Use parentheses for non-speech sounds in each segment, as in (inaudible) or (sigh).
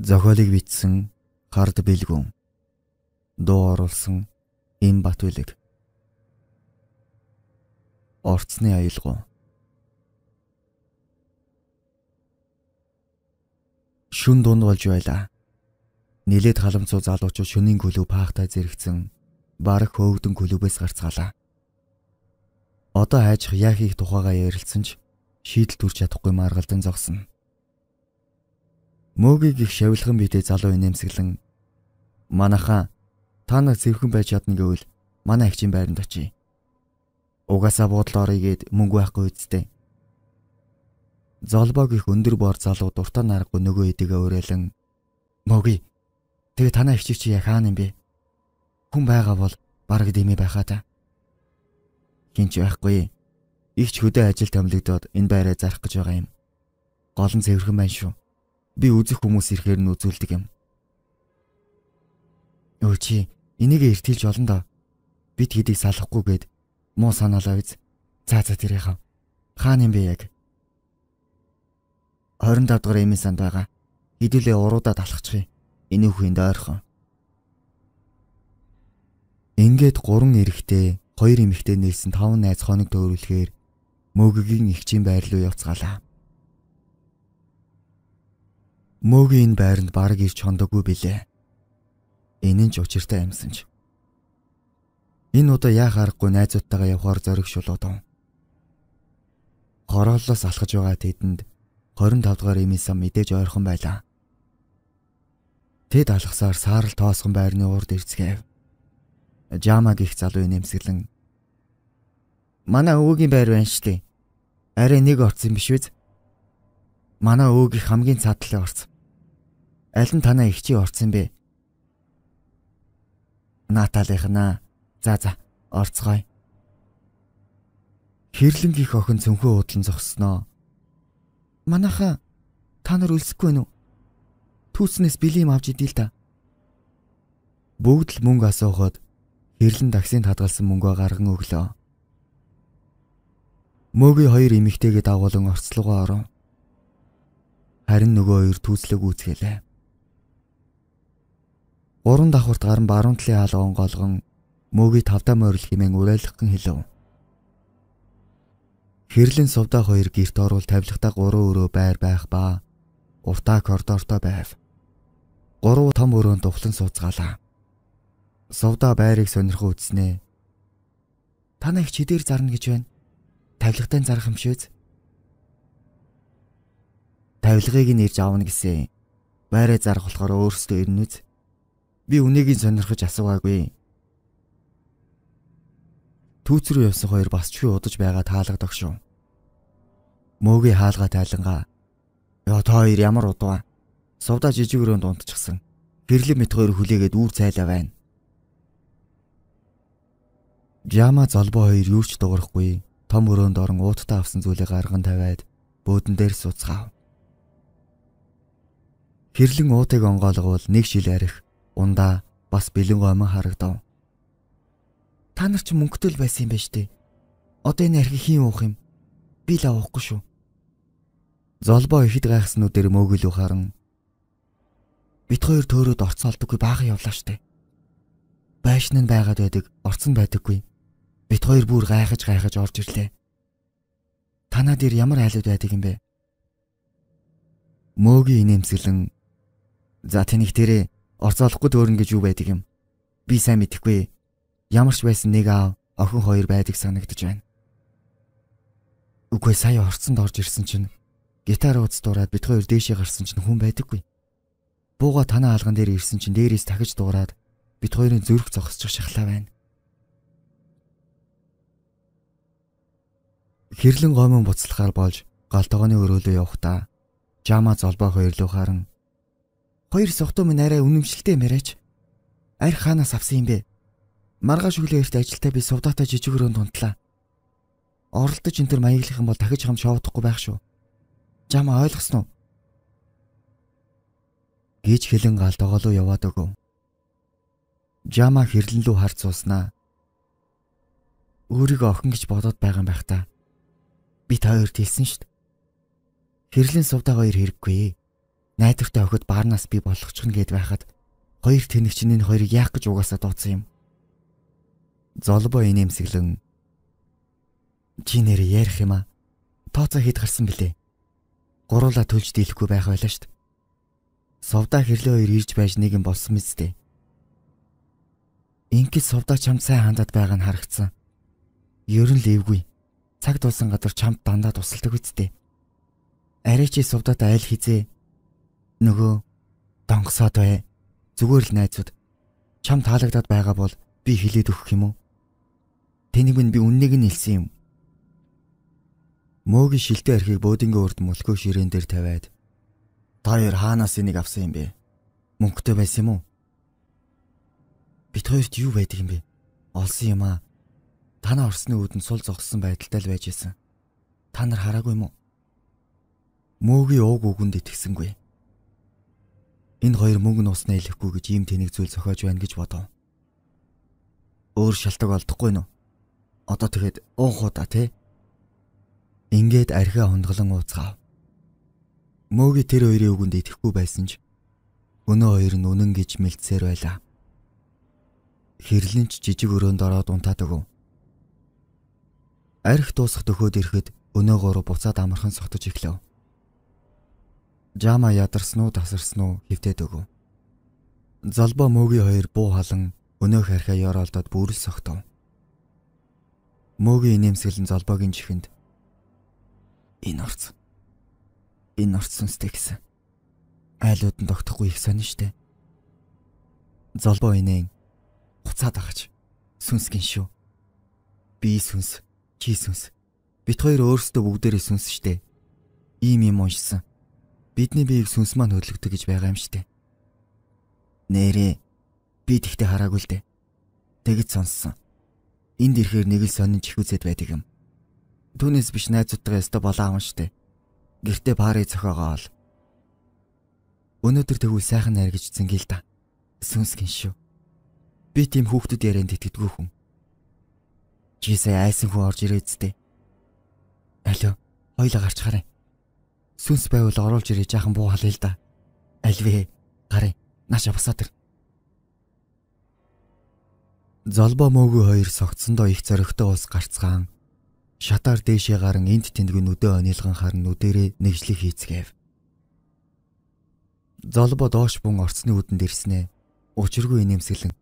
зохиолыг бичсэн Хард Бэлгүн дуу оруулсан Им Батүлэг Орцны аялгуун Шүн дунд болж байлаа. Нилээд халамцуу залуучууд шөнийн гөлөв паахтай зэрэгцэн барах хөөгдөн гөлөвөөс гарцгаалаа. Одоо хайчих яах их тухайгаа ярилцсан ч шийдэл төрч чадахгүй маргалдан зогсно. Мөөгийг их шавилхан бидээ залуу инээмсэглэн манаха та нар зэрхэн байж чадна гэвэл манай эгчийн байранд очие. Угаасаа буудлаар игээд мөнгө байхгүй үсттэй. Золбог их өндөр бор залуу дуртай наргагүй нөгөө хэдийгээ уриалan Мөгий тэгээ танаа эгчийг чи яхаа юм бэ? Хүн байгаа бол бараг дэмий байхаа та. Хинч байхгүй. Игч хөдөө ажил тамлигдоод энэ байраа зарах гэж байгаа юм. Голн цэвэрхэн байна шүү би үзэх хүмүүс ирэхээр нь үзүүлдэг юм. Өө чи энийг эртэлж олно доо. Бид хэдийг салахгүй гээд муу санаалаа биз. За за тэр яхав. Хаан юм бэ яг? 25 дугаар эмийн санд байгаа. Хэдүүлээ уруудаа талахчихъя. Энийн хүнд ойрхон. Ингээд 3 эрэгтэй, 2 эмэгтэй нээлсэн 5 найз хоног төөрүүлэхээр мөгийн эгчийн байр руу явцгаалаа. Мөөгийн энэ байранд баг ирч хондоогүй билээ. Энэ нь ч учиртай юмсанч. Энэ удаа яа харахгүй найзуудтайгаа явхаар зоригшуулуудав. Хорооллоос алхаж байгаа тэдэнд 25 дугаар имисэн мэдээж ойрхон байлаа. Тэд алхсаар саарл тоосгон байрны урд ирцгээв. Жама гих залуу нэмсгэлэн Манай өвгийн байр байна штэ. Арай нэг орц юм биш үү? Манай өвгийн хамгийн цаатлын орц аль нь танаа их чи орцсон бэ? Наталихнаа. За за, орцгоё. Хэрлэнг их охин цөнхөө уудлан зогсноо. Манаха та нар өлсөхгүй нү. Түүснээс бэлэм авч идэл та. Бүгд л мөнгө асуухад хэрлэн таксинд хадгалсан мөнгөө гарган өглөө. Мөгийн хоёр эмэгтэйгээ дагуулan орцлогоо оров. Харин нөгөө хоёр түүслэг үүсгэлээ. Уран давхурт гарын баруун талын хаалган голгон мөөгийн тавдаа морил хэмээн урайлахын хэлв. Хэрлэн сувдаа хоёр герт орвол тавилахтаа гурван өрөө байр байх ба уртаа коридортой байв. Гурван том өрөөнд тухлан сууцгаалаа. Сувдаа байрыг сонирхоо үзснэ. Танаа их чидээр зарна гэж байна. Тавилгатай зарах юм шивэз. Тавилгыг нь ирж аавна гэсэн. Байраа зарах болохоор өөрсдөө ирнэ үз. Би үнийг сонирхож асууаагүй. Түүц рүү явсан хоёр басчгүй удаж байгаа таалагдах шүү. Мөөгийн хаалга тайлангаа. Йоо та хоёр ямар удаа. Сувда жижиг өрөөнд унтчихсан. Гэрлэн мэт хоёр хүлээгээд үүр цайлаа байна. Жама золбоо хоёр юу ч дуурахгүй том өрөөнд орон ууттай авсан зүйлээ гарган тавиад бөөдөн дээр суцгаав. Хэрлэн уутыг онгоолгуул нэг шил арих Ундаа бас бэлэн гомон харагдав. Та нар ч мөнгөтэй л байсан юм байна штэ. Одоо энэ архи хийн уух юм. Би л авахгүй шүү. Золбоо ихэд гайхснуу дээр мөөгөлөө харан бит хоёр төөрөөд орцоолдоггүй баахан явлаа штэ. Байшин нь байгаад байдаг, орцсон байдаггүй. Бит хоёр бүр гайхаж гайхаж орж ирлээ. Танаа дээр ямар айлууд байдаг юм бэ? Мөөгийн инээмсэглэн за тэнийх дээрээ орцоолохгүй дөөрн гэж юу байдаг юм. Би сайн мэдэхгүй. Ямар ч байсан нэг аав, охин хоёр байдаг санагдаж байна. Үгүй сая орцонд орж ирсэн чинь гитар ууц дураад бит хоёр дээшээ гарсан чинь хүн байдаггүй. Бууга танаа алган дээр ирсэн чинь дээрээс тахиж дуураад бит хоёрын зүрх зогсчих шахлаа байна. Хэрлэн гомон буцалахаар болж галтогооны өрөөлөө явхдаа Жама золбоо хоёр лүү харан Хоёр сохтуу минь арай үнэмшилтэй мэрэж. Арь хаанаас авсан юм бэ? Маргааш өглөө эрт ажилдаа би сувдаатай жижиг өрөөнд унтлаа. Оролдож энэ төр маяглахын бол дахиж хам шоудахгүй байх шүү. Жам ойлгосноо? гэж хэлэн алдоголоо яваад өгөв. Жама хэрлэн лүү харц ууснаа. Өөрийгөө охин гэж бодоод байгаа юм байх та. Би та хоёрт хэлсэн штт. Хэрлэн сувдаа хоёр хэрэггүй найдвартай охид баарнаас би болгочихно гэд байхад хоёр тэнэгчний энэ хоёрыг яах гэж угаасаа дууцсан юм. Золбо инээмсэглэн чи нэрээ ярих юм а. Тооцоо хэд гарсан бэлээ. Гуруула төлж дийлэхгүй байх байлаа штт. Совда хэрлээ хоёр ирж байж нэг юм болсон мэт дээ. Ингээд совда чамд сайн хандаад байгаа нь харагдсан. Ер нь л эвгүй. Цаг дуусан гадар чамд дандаа тусалдаг үсттэй. Арай чи совдад айл хизээ Нөгөө донгосоод бай. Зүгээр л найзууд. Чам таалагдаад байгаа бол би хилээд өгөх юм уу? Тэнийг минь би үннийг нь хэлсэн юм. Мөөгийн шилтэй архийг бөөдөнгөө урд мөлгөө ширээн дээр тавиад Таяр хаанаас энийг авсан юм бэ? Мөнгөтэй байсан юм уу? Бид хоёрт юу байдаг юм бэ? Олсон юм аа. Танаа орсны үдэнд сул зогссон байдалтай л байж исэн. Та нар хараагүй юм уу? Мөөгийн ууг үгэнд итгэсэнгүй энэ хоёр мөнгө нууснаа илэхгүй гэж ийм тэнэг зүйл зохиож байна гэж бодов. Өөр шалтгаан олдохгүй нү. Одоо тэгэхэд уухуда тий. Ингээд архиа хундлан ууцгаав. Мөөгийн тэр хоёрын үгэнд итгэхгүй байсан ч өнөө хоёр нь үнэн гэж мэлцээр байлаа. Хэрлэнч жижиг өрөөнд ороод унтаад өгөв. Арх дуусах төхөөд ирэхэд өнөөгөөр буцаад амархан согтож эхлэв. Жама ядарсан уу тасарсан уу хэвдээд өгөв. Залбо мөөгийн хоёр буу халан өнөөх архиа ёроолдоод бүрэл согтов. Мөөгийн инээмсэглэн залбоогийн чихэнд энэ орц. Энэ орц сүнстэй гэсэн. Айлууд нь тогтохгүй их сонин штэ. Залбоо инээн буцаад агач. Сүнс гин шүү. Би сүнс, чи сүнс. Бит хоёр өөрсдөө бүгдээрээ сүнс штэ. Ийм юм уншсан бидний биеийг сүнс маань хөдөлгдөг гэж байгаа юм штэ. Нэрээ би тэгтээ хараагүй л дээ. Тэгж сонссон. Энд ирэхээр нэг л сонин чихүүцэд байдаг юм. Түүнээс биш найзуудтайгаа өстө болоо аван штэ. Гэртээ баарыг зохиогоол. Өнөөдөр тэгвэл сайхан найр гэж зингээл та. Сүнс гин шүү. Би тийм хүүхдүүд ярианд итгэдэггүй хүн. Жисээ айсан хүн орж ирээд зү. Алло, хоёлаа гарч гараа сүнс байвал оруулж ирээ жаахан буу халъя л да. Альвэ гарын нааша босоод ир. Золбо мөөгөө хоёр согтсондоо их зөрөгтэй ус гарцгаан шатаар дээшээ гарan энд тэндгүй нүдөө онилгон харан нүдэрээ нэгжлэх хийцгээв. Золбо доош бүн орцны үдэнд ирснээ. Учиргүй нэмсгэлэн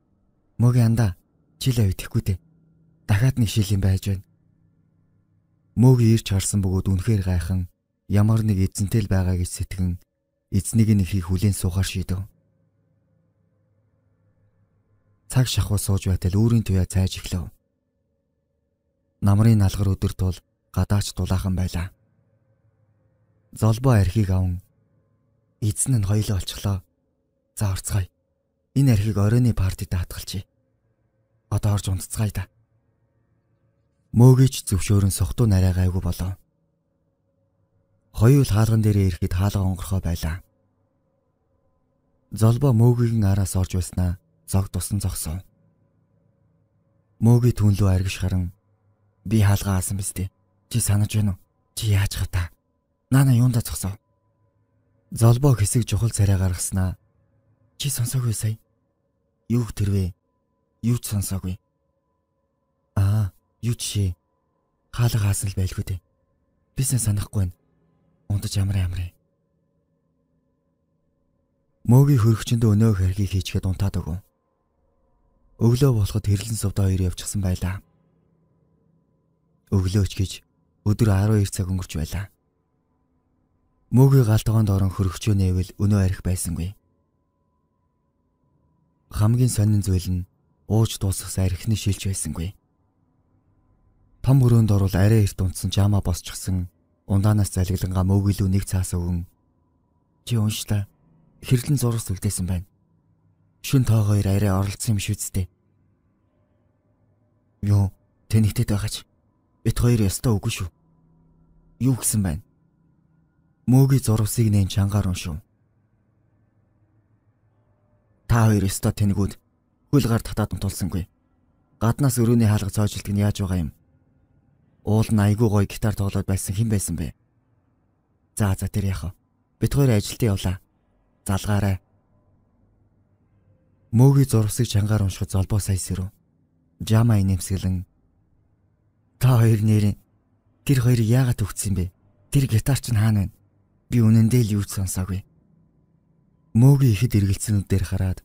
мөгийн анда чилээ өйтэхгүй дээ. Дахиад нэг шил юм байж байна. Мөөг ирж харсан бөгөөд үнэхээр гайхан ямар нэг эзэнтэй л байгаа гэж сэтгэн эзнийг нь ихийг хүлээн суухаар шийдэв. Цаг шахуу сууж байтал өөрийн туяа цайж эхлэв. Намрын алгар өдөр тул гадаач дулаахан байлаа. Золбоо архийг аван эзэн нь хоёлоо олчлоо. За орцгоё. Энэ архийг оройны партид хатгалчих. Одоо орж унтцгаая да. Мөөгч зөвшөөрөн сохтуу нарай гайгүй болоо хоёул хаалган дээрээ ирэхэд хаалга онгорхоо байлаа. Золбо мөөгийн араас орж улснаа зог тусан зогсов. Мөөгийн түнлүү аргиш харан би хаалгаа асан биз дээ. Чи санаж байна уу? Чи яаж хата? Наана юунда зогсов? Золбо хэсэг чухал царай гаргаснаа. Чи сонсоогүй сая. Юу их тэрвэ? Юу ч сонсоогүй. Аа, юу ч ши. Хаалга хаасан л байлгүй дээ. Би сэн санахгүй байна. Ундаж ямар ямар юм. Мөөгийн хөрөгчөндөө өнөө хэргийг хийчихэд унтаад өгөн. Өглөө болоход хэрлэн сувда хоёр явчихсан байлаа. Өглөөч гэж өдөр 12 цаг өнгөрч байлаа. Мөөгийн галтгоонд орон хөрөгчөө нээвэл өнөө арих байсангүй. Хамгийн сонин зүйл нь ууж дуусгас архины шилж байсангүй. Том өрөөнд орвол арай эрт унтсан жама босчихсан Ундаанаас залгилангаа мөөгөлөө нэг цаас өгөн чи уншлаа. Хэрлэн зурс үлдээсэн байна. Шин тоо хоёр арай оролцсон юм шүү дээ. Юу, тэн хитэт байгаач. Бид хоёр ёстой үгүй шүү. Юу гэсэн байна? Мөөгийн зурвсыг нэн чангаар уншив. Та хоёр ёстой тэнэгүүд хөл гар татаад тулсангүй. Гаднаас өрөөний хаалга цоожилтг нь яаж байгаа юм? уул нь айгүй гоё гитар тоглоод байсан хэн байсан бэ? За за тэр яах вэ? Бид хоёр ажилд явлаа. Залгаарай. Мөөгийн зурвасыг чангаар уншихад золбоо сайн сэрв. Жамай нэмсгэлэн та хоёр нэрийн тэр хоёрыг яагаад өгцсөн бэ? Тэр гитарч нь хаана байна? Би үнэндээ л юу ч сонсоогүй. Мөөгийн ихэд эргэлцэнүүд дээр хараад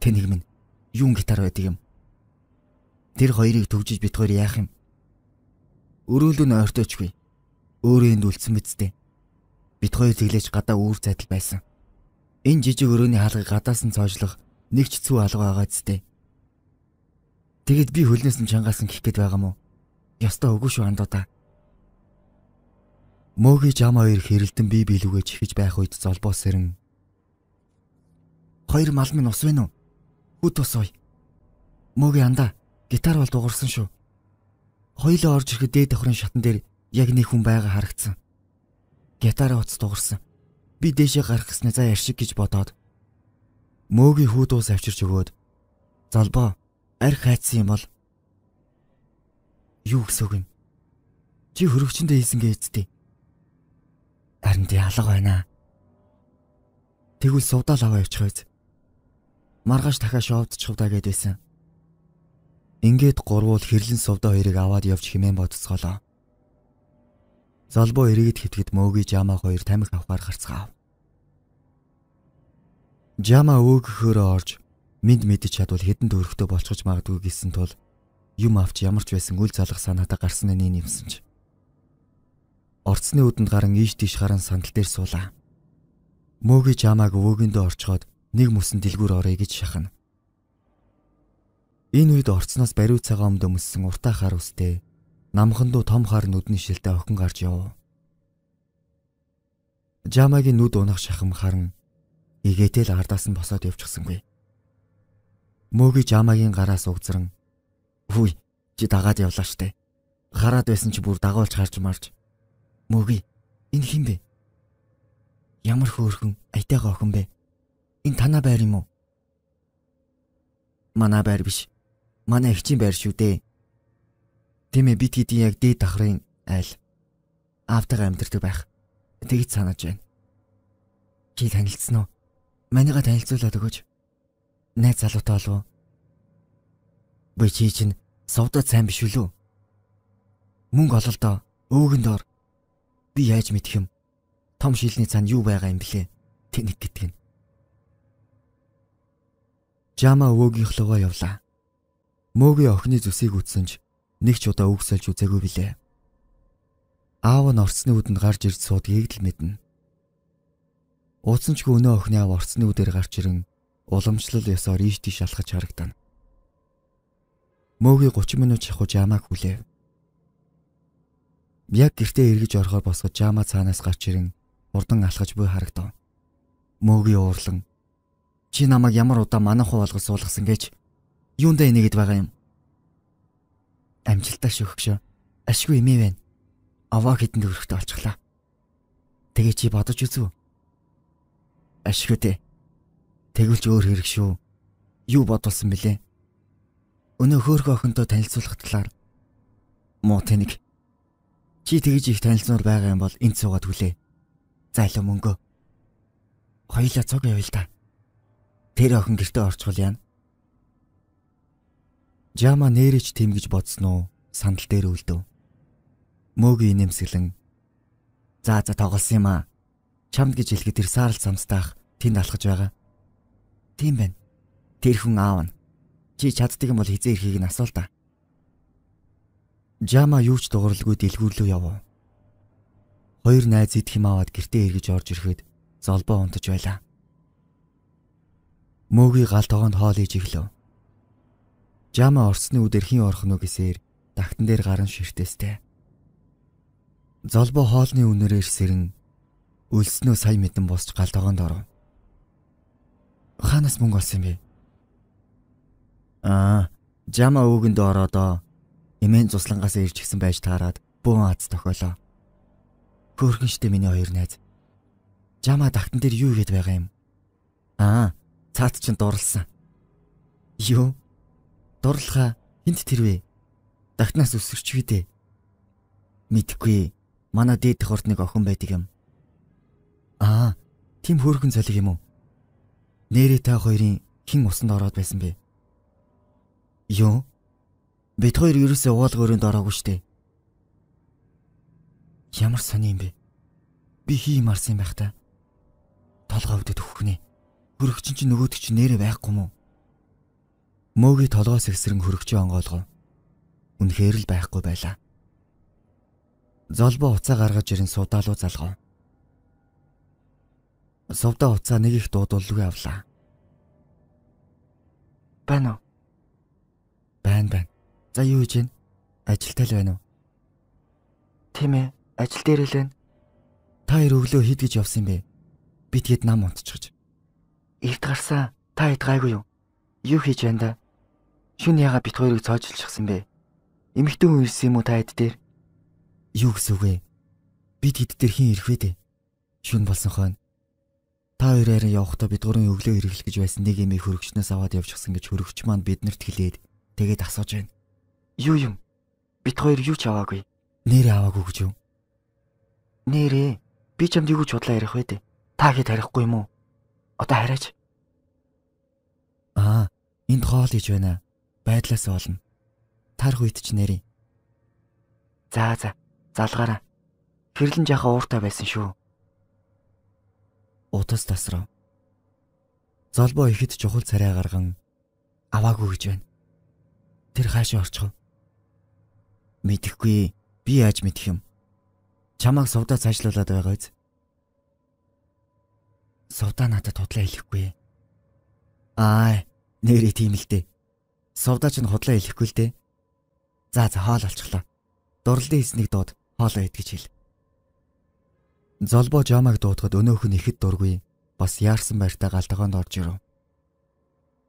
тэнэг минь юун гитар байдаг юм. Тэр хоёрыг төгжиж битгээр яах юм? Өрөөлөө нь ойртойчгүй. Өөрөө энд үлдсэн биз дээ. Бид хоёр зэглэж гадаа үүр задал байсан. Энэ жижиг өрөөний хаалгыг гадаас нь цоожлох нэг ч цүү алга байгаа зү дээ. Тэгэд би хөлнөөс нь чангаасан гих гээд байгаа мó. Ястаа өгөө шүү андуу та. Мөөгий зам хоёр хэрэлдэн би билүүгээ чихэж байх үед золбоо сэрэн. Хоёр мал минь ус вэ нү? Хүт ус уу? Мөөгий андаа гитар бол дуурсан шүү. Хоёлоо орж ирэхэд дээд давхрын шатан дээр яг нэг хүн байгаа харагдсан. Гятараа уц дугарсан. Би дээшээ гарах гэснэ за яршиг гэж бодоод мөөгийн хүүд ус авчирч өгөөд залбоо арх хайцсан юм бол юу гэсөг юм. Чи хөрөгчөндөө хийсэн гэж эцдээ. Харин тий алга байна. Тэгвэл сувдаал аваа явчих байц. Маргааш дахиад шоовдчихвдаа гэд байсан. Ингээд гурвуул хэрлэн сувда хоёрыг аваад явж химэн бодцголоо. Залбуу эргээд хитгэд мөөгийн жамаа хоёр тамхи авахар гарцгаав. Жамаа өөгөхөөрөө орж минд мэдэж чадвал хідэн төрхтөө болчихж магадгүй гэсэн тул юм авч ямарч байсан үл залах санаатай гарсны нэг юмсан ч. Орцны үдэнд гарan ийш тийш гарan сандал дээр суулаа. Мөөгийн жамааг өвөөгөндөө орчход нэг мөсөн дэлгүүр орё гэж шахна. Энэ үед орцноос бариу цагаан өмд өмссөн уртаа хар үстэй намхандуу том хар нүдний шилтэй охин гарч явв. Жамагийн нүд унах шахам харан игээтэл ардаас нь босоод явчихсангүй. Мөөги Жамагийн гараас угзран "Хүй, чи дагаад явлаа штэ. Хараад байсан чи бүр дагуулж гарч марж. Мөөги, энэ хин бэ? Ямар хөөрхөн аятайгаа охин бэ? Энэ танаа байр юм уу?" "Манай байр биш манай хичийн байр шүү дээ. Тэмээ бит хэдийн яг дээд давхрын айл аавтайгаа амьдэрдэг байх. Тэгж санаж байна. Чи танилцсан уу? Манайгаа танилцуулаад өгөөч. Найз залуутай болов уу? Би чи чинь совдод сайн биш үлээ. Мөнгө ололдоо. Өөгөнд ор. Би яаж мэдэх юм? Том шилний цаанд юу байгаа юм блэ? Тэнэг гитгэн. Жама өвөөгийнхлөгөө явлаа. Мөөгийн охины зүсийг үтсэнж нэг ч удаа үгсэлж үзээгүй билээ. Аав нь орцны үдэнд гарч ирж суудгийг л мэднэ. Уудсанчгүй өнөө охины аав орцны үдээр гарч ирэн уламжлал ёсоор ийш тийш алхаж харагдана. Мөөгийн 30 минут шахууж ямааг хүлээв. Яг гэртээ эргэж орохоор босгож жама цаанаас гарч ирэн урдан алхаж буй харагдав. Мөөгийн уурлан чи намайг ямар удаа манай хуу болгож суулгасан гэж юундаа энийгэд байгаа юм. Амжилтаа шүхгшөө. Ашгүй эмээ байна. Аваа хитэн төгрөгтэй олчглаа. Тэгээ чи бодож үзв. Ашгүй дээ. Тэгвэл ч өөр хэрэг шүү. Юу бодулсан бэлээ? Өнөө хөөхөн охинтой танилцуулах талаар муу тэнэг. Чи тэгж их танилцмаар байгаа юм бол энд суугаад хүлээ. Зайлуу мөнгөө. Хоёлаа цог явъя л да. Тэр охин гэртээ орчвол яана. Жама нээрэч тэм гэж бодсон уу? Сандал дээр үлдэв. Мөөгийн нэмсгэлэн "За за тоглосон юм аа. Чамд гэж хэлгээд тэр саарл замстаах тэнд алхаж байгаа." "Тийм байна. Тэр хүн аавна. Чи чаддаг юм бол хизээ ирэхийг нь асуул та." Жама юу ч дууралгүй дэлгүүрлөө явв. Хоёр найз идэх юм аваад гэртээ эргэж орж ирэхэд золбоо унтаж байлаа. Мөөгийн гал тогоонд хоол хийж иглээ. Жама орсны үдэр хин орхоно гэсээр тагтан дээр гарan ширтэстэй. Золбо хоолны үнэрээр сэрэн өлснөө сая мэдэн босч галтогоонд оров. Хаанаас мөнгө олсон бэ? Аа, Жама өвгөнд ороодоо эмээн цуслангаас ирж гисэн байж таарад бөөн аз тохиолоо. Хөөрхөн штэ миний хоёр найз. Жама тагтан дээр юу игээд байгаа юм? Аа, цаат чинь дурлсан. Юу? дурлага хинт тэрвэ? Дагтнаас өсөрч бидэ. Мэдхгүй. Манай дээд хорт нэг охин байдаг юм. Аа, тийм хөөрхөн цалиг юм уу? Нэрээ та хоёрын хэн усанд ороод байсан бэ? Йоо. Бид хоёр ерөөсөө уул гөрөнд ороогүй штэ. Ямар сони юм бэ? Би хий марсан юм байх та. Толгоо өвдөд өгөх нэ. Хөрөгчин чи нөгөөд чи нэрээ байхгүй мүү? Мөөгийн толгоос ихсрэн хөрөгчийн онгойлгоо. Үнэхээр л байхгүй байлаа. Золбо уцаа гаргаж ирэн судаалуу залгав. Сувда уцаа нэг их дуудулгүй авлаа. Байна уу? Байна байна. За юу хийж байна? Ажилтаа л байна уу? Тийм ээ, ажил дээр л байна. Та ир өглөө хид гэж явсан юм бэ? Би тэгэд нам унтчихж. Эрт гарсан. Та идгайгүй юу? Юу хийж байна да? Шүн яага бит хоёрыг цоожилчихсан бэ? Эмэгтэй хүн ирсэн юм уу та хэд дээр? Юу гэсэн үг вэ? Бид хэд дээр хин ирэх вэ дээ? Шүн болсон хойно. Та хоёроо явахдаа бид гурван өглөө ирэхэл гэж байсан нэг эмийг хөрөгчнөөс аваад явчихсан гэж хөрөгч маань биднэрт хэлээд тэгээд асууж байна. Юу юм? Бит хоёр юу ч аваагүй. Нэрээ аваагүй гэж юу? Нэрээ би чамд юу ч худлаа ярих байдэ. Та хэд харихгүй юм уу? Одоо хараач. Аа, энд хоол хийж байна байдлаас олно. Тарх үйд ч нэрий. За за залгаараа. Гэрлэн жахаа ууртай байсан шүү. Утас тасрав. Золбоо ихэд чухал царай гарган аваагүй гэж байна. Тэр хаашаа орчихов? Мэдхгүй. Би яаж мэдэх юм? Чамааг сувдаа цаашлуулад байгаа биз? Сувдаа надад тудлаа хэлэхгүй. Аа, нэрээ тийм л дээ. Сувдаач нь худлаа хэлэхгүй л дээ. За за хоол олчихлоо. Дурлалын хийснийг дууд хоолоо идгэж хэл. Золбо жамаг дуудахад өнөөх нь ихэд дургүй бас яарсан байртай галтагоонд орж ирв.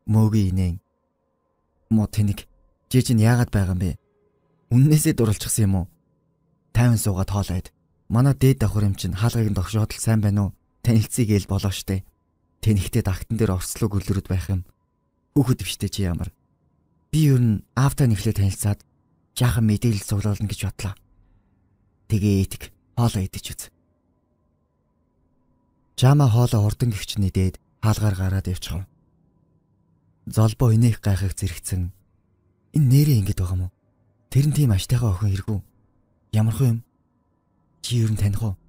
Мөөгийн инээн. Мо тэнэг жижиг нь яагаад байгаа юм бэ? Үннээсээ дурлчихсан юм уу? Тайван суугаад хоолоо ид. Манай дээд давхар юм чинь хаалгыг нь тогшоод л сайн байна уу? Танилцъя гээл болоо штэ. Тэнэгтэй дагтан дээр орслог өлрөд байх юм. Хүүхэд биштэй чи ямар? Би ер нь Авта нэхлээ танилцаад жаахан мэдээлэл цуглуулна гэж бодлоо. Тэгээд хоолоо идэж үз. Жама хоолоо урдан гихч нэдэд хаалгаар гараад явчихав. Золбо инех гайхах зэрэгцэн. Энэ нэрээ ингэж байгаа мó? Тэр нь тийм аштайгаа охин хэрэггүй. Ямар хүн юм? Чи ер нь таних уу?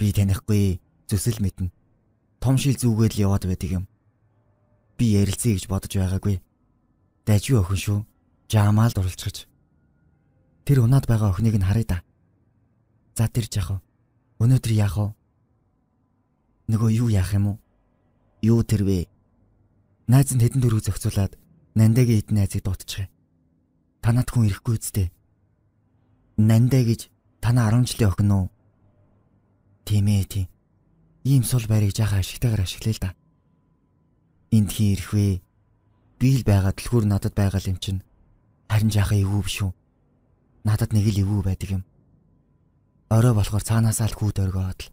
Би танихгүй, зүсэл мэднэ. Том шил зүгээд л яваад байдаг юм. Би ярилцъя гэж бодож байгаагүй. Дажгүй охин шүү. Жаамаал дурлцгаж. Тэр унаад байгаа охиныг нь харъя да. За тэр яах вэ? Өнөөдөр яах вэ? Нөгөө юу яах юм уу? Юу тэр вэ? Найз нь хэдэн дөрөв зохицуулаад Нандагийн хэдэн найзыг дуутчихэ. Танад хүн ирэхгүй үсттэй. Нандаа гэж танаа 10 жилийн охин уу? Тийм ээ тийм. Ийм сул байрыг жаахан ашигтайгаар ашиглая л да. Энд хий ирэх вэ? би л байгаа дэлгүүр надад байгаа юм чинь харин жаахан эвгүй биш үү? Надад нэг л эвгүй байдаг юм. Орой болохоор цаанаасаа л хүүд өргөөд л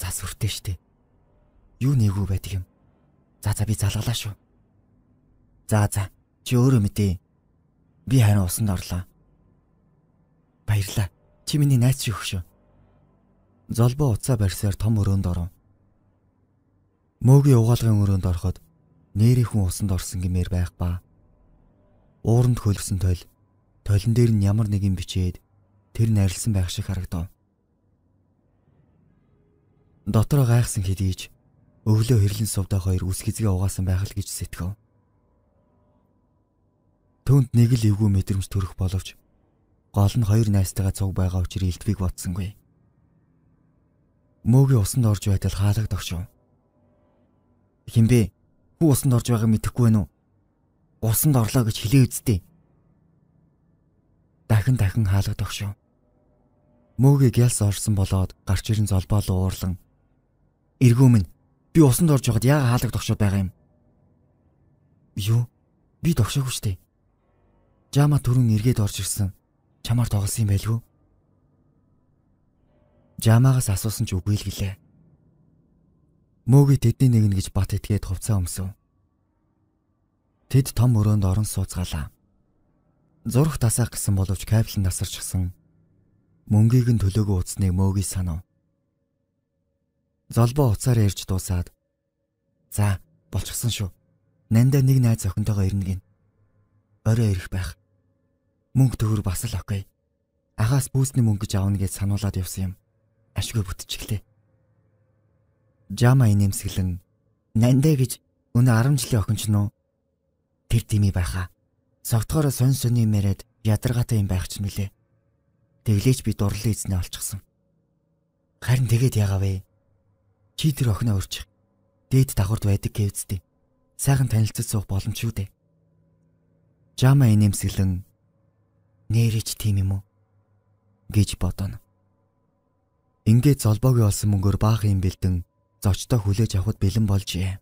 зас үртэн штэ. Юу нэггүй байдаг юм. За за би залгалаа шүү. За за чи өөрөө мэдээ. Би харин усанд орлоо. Баярлаа. Чи миний найз шиг хөшөө. Золбоо уцаа барьсаар том өрөөнд оров. Мөөгийн угаалгын өрөөнд ороход нээрээ хүн усанд орсон гэмээр байх ба ууранд хөлсөн тойл тойлон дээр нь ямар нэгэн бичээд тэр найрлсан байх шиг харагдав. Дотор гайхсан хэдийж өглөө хэрлэн сувдаа хоёр үс хизгээ угаасан байх л гэж сэтгэв. Түүнд нэг л эвгүй мэдрэмж төрөх боловч гол нь хоёр найстайгаа цуг байгаа учрыг илтгийг бодсонгүй. Мөөгийн усанд орж байтал хаалагдав шүү. Хинбэ хүү усанд орж байгааг мэдэхгүй байна уу? Усанд орлоо гэж хэлээ үздэй. Дахин дахин хаалгад огшоо. Мөөгийг ялс орсон болоод гарч ирэн золбоо руу уурлан "Эргүү минь, би усанд орж байгаад яагаад хаалгад огшоод байгаа юм?" "Юу? Би тогшоогүй штэ." Жама түрүүн эргээд орж ирсэн. Чамаар тоглосон юм байлгүй? Жамаагаас асуусан ч үгүй л гэлээ. Мөөгийн тэдний нэг нь гэж бат итгээд хувцас өмсөв. Тэд том өрөөнд орон сууцгаалаа. Зурх тасаах гэсэн боловч кабель нь тасарчихсан. Мөнгийг нь төлөөгөө уцсныг мөөгийн санав. Золбоо уцаар ярьж дуусаад "За, болчихсон шүү. Нандаа нэг найз охинтойгоо ирнэ гин. Орой ирэх байх. Мөнгө төгөр бас л окей. Ахаас бүүсний мөнгө гэж аавна гэж сануулад явсан юм. Ашгүй бүтчихлээ. Жамай нэмсгэлэн "Нандэ" гэж өнөө 10 жилийн охин ч нү тэр дими байха. Согтгороо сонь сони мэрэд ядаргаатай юм байх ч мөлий. Тэглээч би дурлын эзнээ олчихсан. Харин тэгээд яагавэ? Чи тэр охиноо өрчих. Дээд давхард байдаг гэвцтэй. Сайхан танилцаж суух боломжгүй дээ. Жама инэмсгэлэн нэрэж тийм юм уу гэж бодоно. Ингээд золбоогүй болсон мөнгөөр баахан юм бэлдэн зочдоо хүлээж авахд бэлэн болжээ.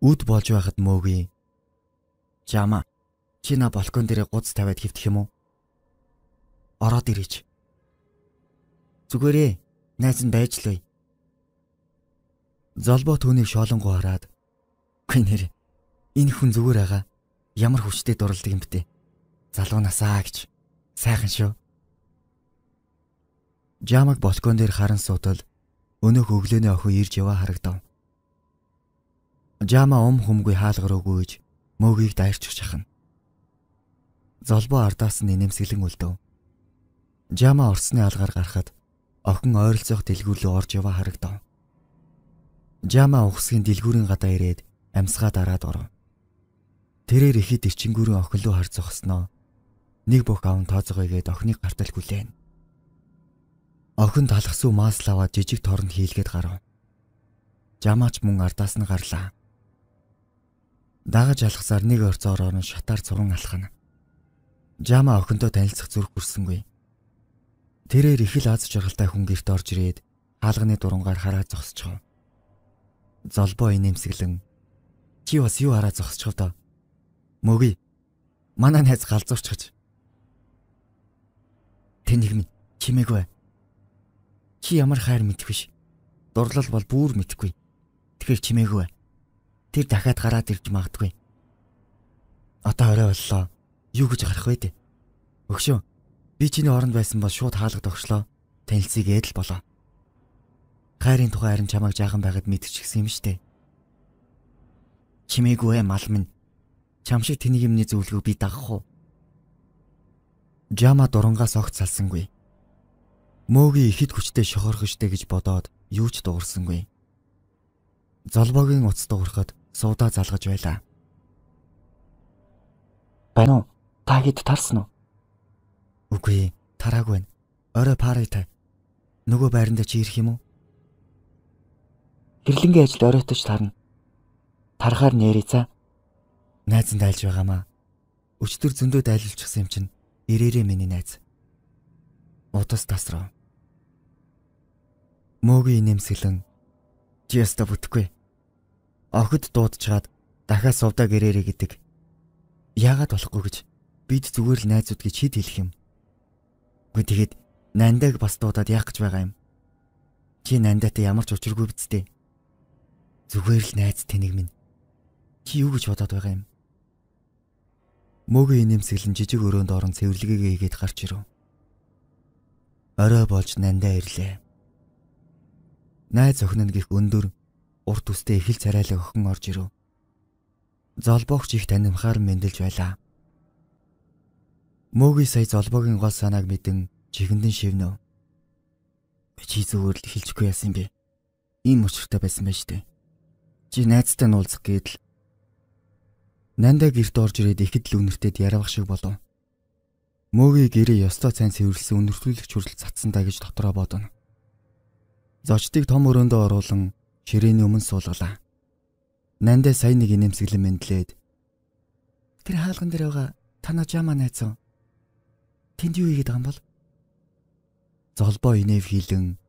Үд болж байхад мөөгүй. Жама чи на балкон дээрээ гуц тавиад хөвтөх юм уу? Ороод ирээч. Зүгээрээ найз нь байж л бай. Золбо түүнийг шоолонгоо хараад "Үгүй нэр энэ хүн зүгээр байгаа. Ямар хүчтэй дурладаг юм бтэ. Залуу насаа гэж. Сайхан шүү. Жамаг балкон дээр харан суудал өнөөх өглөөний охин ирж яваа харагдав. Жама ом хөмгүй хаалгаар өгөөж мөөгийг дайрчих шахна. Золбоо ардаас нь нэмсгэлэн үлдэв. Жама орсны алгаар гарахад охин ойролцоох дэлгүүрлөө орж яваа харагдав. Жама ухсгийн дэлгүүрийн гадаа ирээд амсгаа дараад оров. Тэрээр ихэд ирчингүүрийн охин рүү харц зогсноо. Нэг бүх аван тооцоогогээд охиныг гартал хүлээн. Охин талхсуу маслава жижиг торнд хийлгээд гарав. Жамаач мөн ардаас нь гарлаа. Дагаж алхсаар нэг орцоороо нь шатаар зуран алхана. Жама охинтой танилцах зүрх хүрсэнгүй. Тэрээр их л аз жаргалтай хүн гэрт орж ирээд хаалганы дурангаар хараа зогсчихов. Золбоо инээмсэглэн чи бас юу хараа зогсчихов доо. Мөгий. Манай найз галзуурч гэж. Тэнийгмэн чимээгвэ. Чи ямар хайр мэдэх биш. Дурлал бол бүр мэдхгүй. Тэгэхэр чимээгүй. Тэр дахиад гараад ирж магадгүй. Одоо орой боллоо. Юу гэж гарах вэ дээ? Өгшөө. Би чиний оронд байсан бол шууд хаалга тогшлоо. Танилцыг эдл болоо. Хайрын тухай харин чамайг жаахан байгаад мэдчихсэн юм штэ. Чимээгүй ээ мал минь. Чам шиг тэнийг юмны зөвлөгөө би дагах уу? Жама дурунгаас огт салсангүй. Мөөгийн ихэд хүчтэй шохорох штэ гэж бодоод юу ч дуурсангүй. Золбогийн утас дуурхад суудаа залгаж байлаа. Байна уу? Та хэд тарсан уу? Үгүй, тараагүй байна. Орой парыг тавь. Нөгөө байранда чи ирэх юм уу? Гэрлэнгийн ажилд оройтож тарна. Тарахаар нээрээ цаа. Найзанд айлж байгаамаа. Өчтөр зөндөө дайлуулчихсан юм чинь ирээрээ миний найз. Утас тасраа. Мөөгийн инээмсэглэн чи яста бүтэхгүй. Охид дуудчихад дахиад сувдаг ирээрээ гэдэг. Яагаад болохгүй гэж бид зүгээр л найзууд гэж хэд хэлэх юм. Үгүй тэгээд нандаг бас дуудаад яах гэж байгаа юм. Чи нандаатай ямар ч учиргүй биз дээ. Зүгээр л найз тэнийг минь. Чи юу гэж бодоод байгаа юм? Мөөгийн инээмсэглэн жижиг өрөөнд орон цэвэрлэгээ хийгээд гарч ирв. Орой болж нандаа ирлээ найз охин нь гих өндөр урт үстэй ихэл царайлаг охин орж ирв. Золбоогч их танимхаар мэндэлж байлаа. Мөгий сая золбоогийн гол санааг мэдэн чихэндэн шивнэв. Чи зүгээр л хэлчихгүй яасан бэ? Ийм учиртай байсан байж тээ. Чи найзтай нь уулзах гээд л Нанда гэрт орж ирээд ихэд л үнэртэд яравах шиг болов. Мөгий гэрээ ёстой цайн сэвэрлсэн үнэртлүүлэгч хүрэл цацсандаа гэж дотроо бодоно зочдыг том өрөөндөө оруулан ширээний өмнө суулгалаа. Нандаа сайн нэг инэмсэглэн мэндлээд тэр хаалган дээр байгаа танаа жама найз уу? Тэнд юу игээд байгаа юм бол? Золбоо инээв хийлэн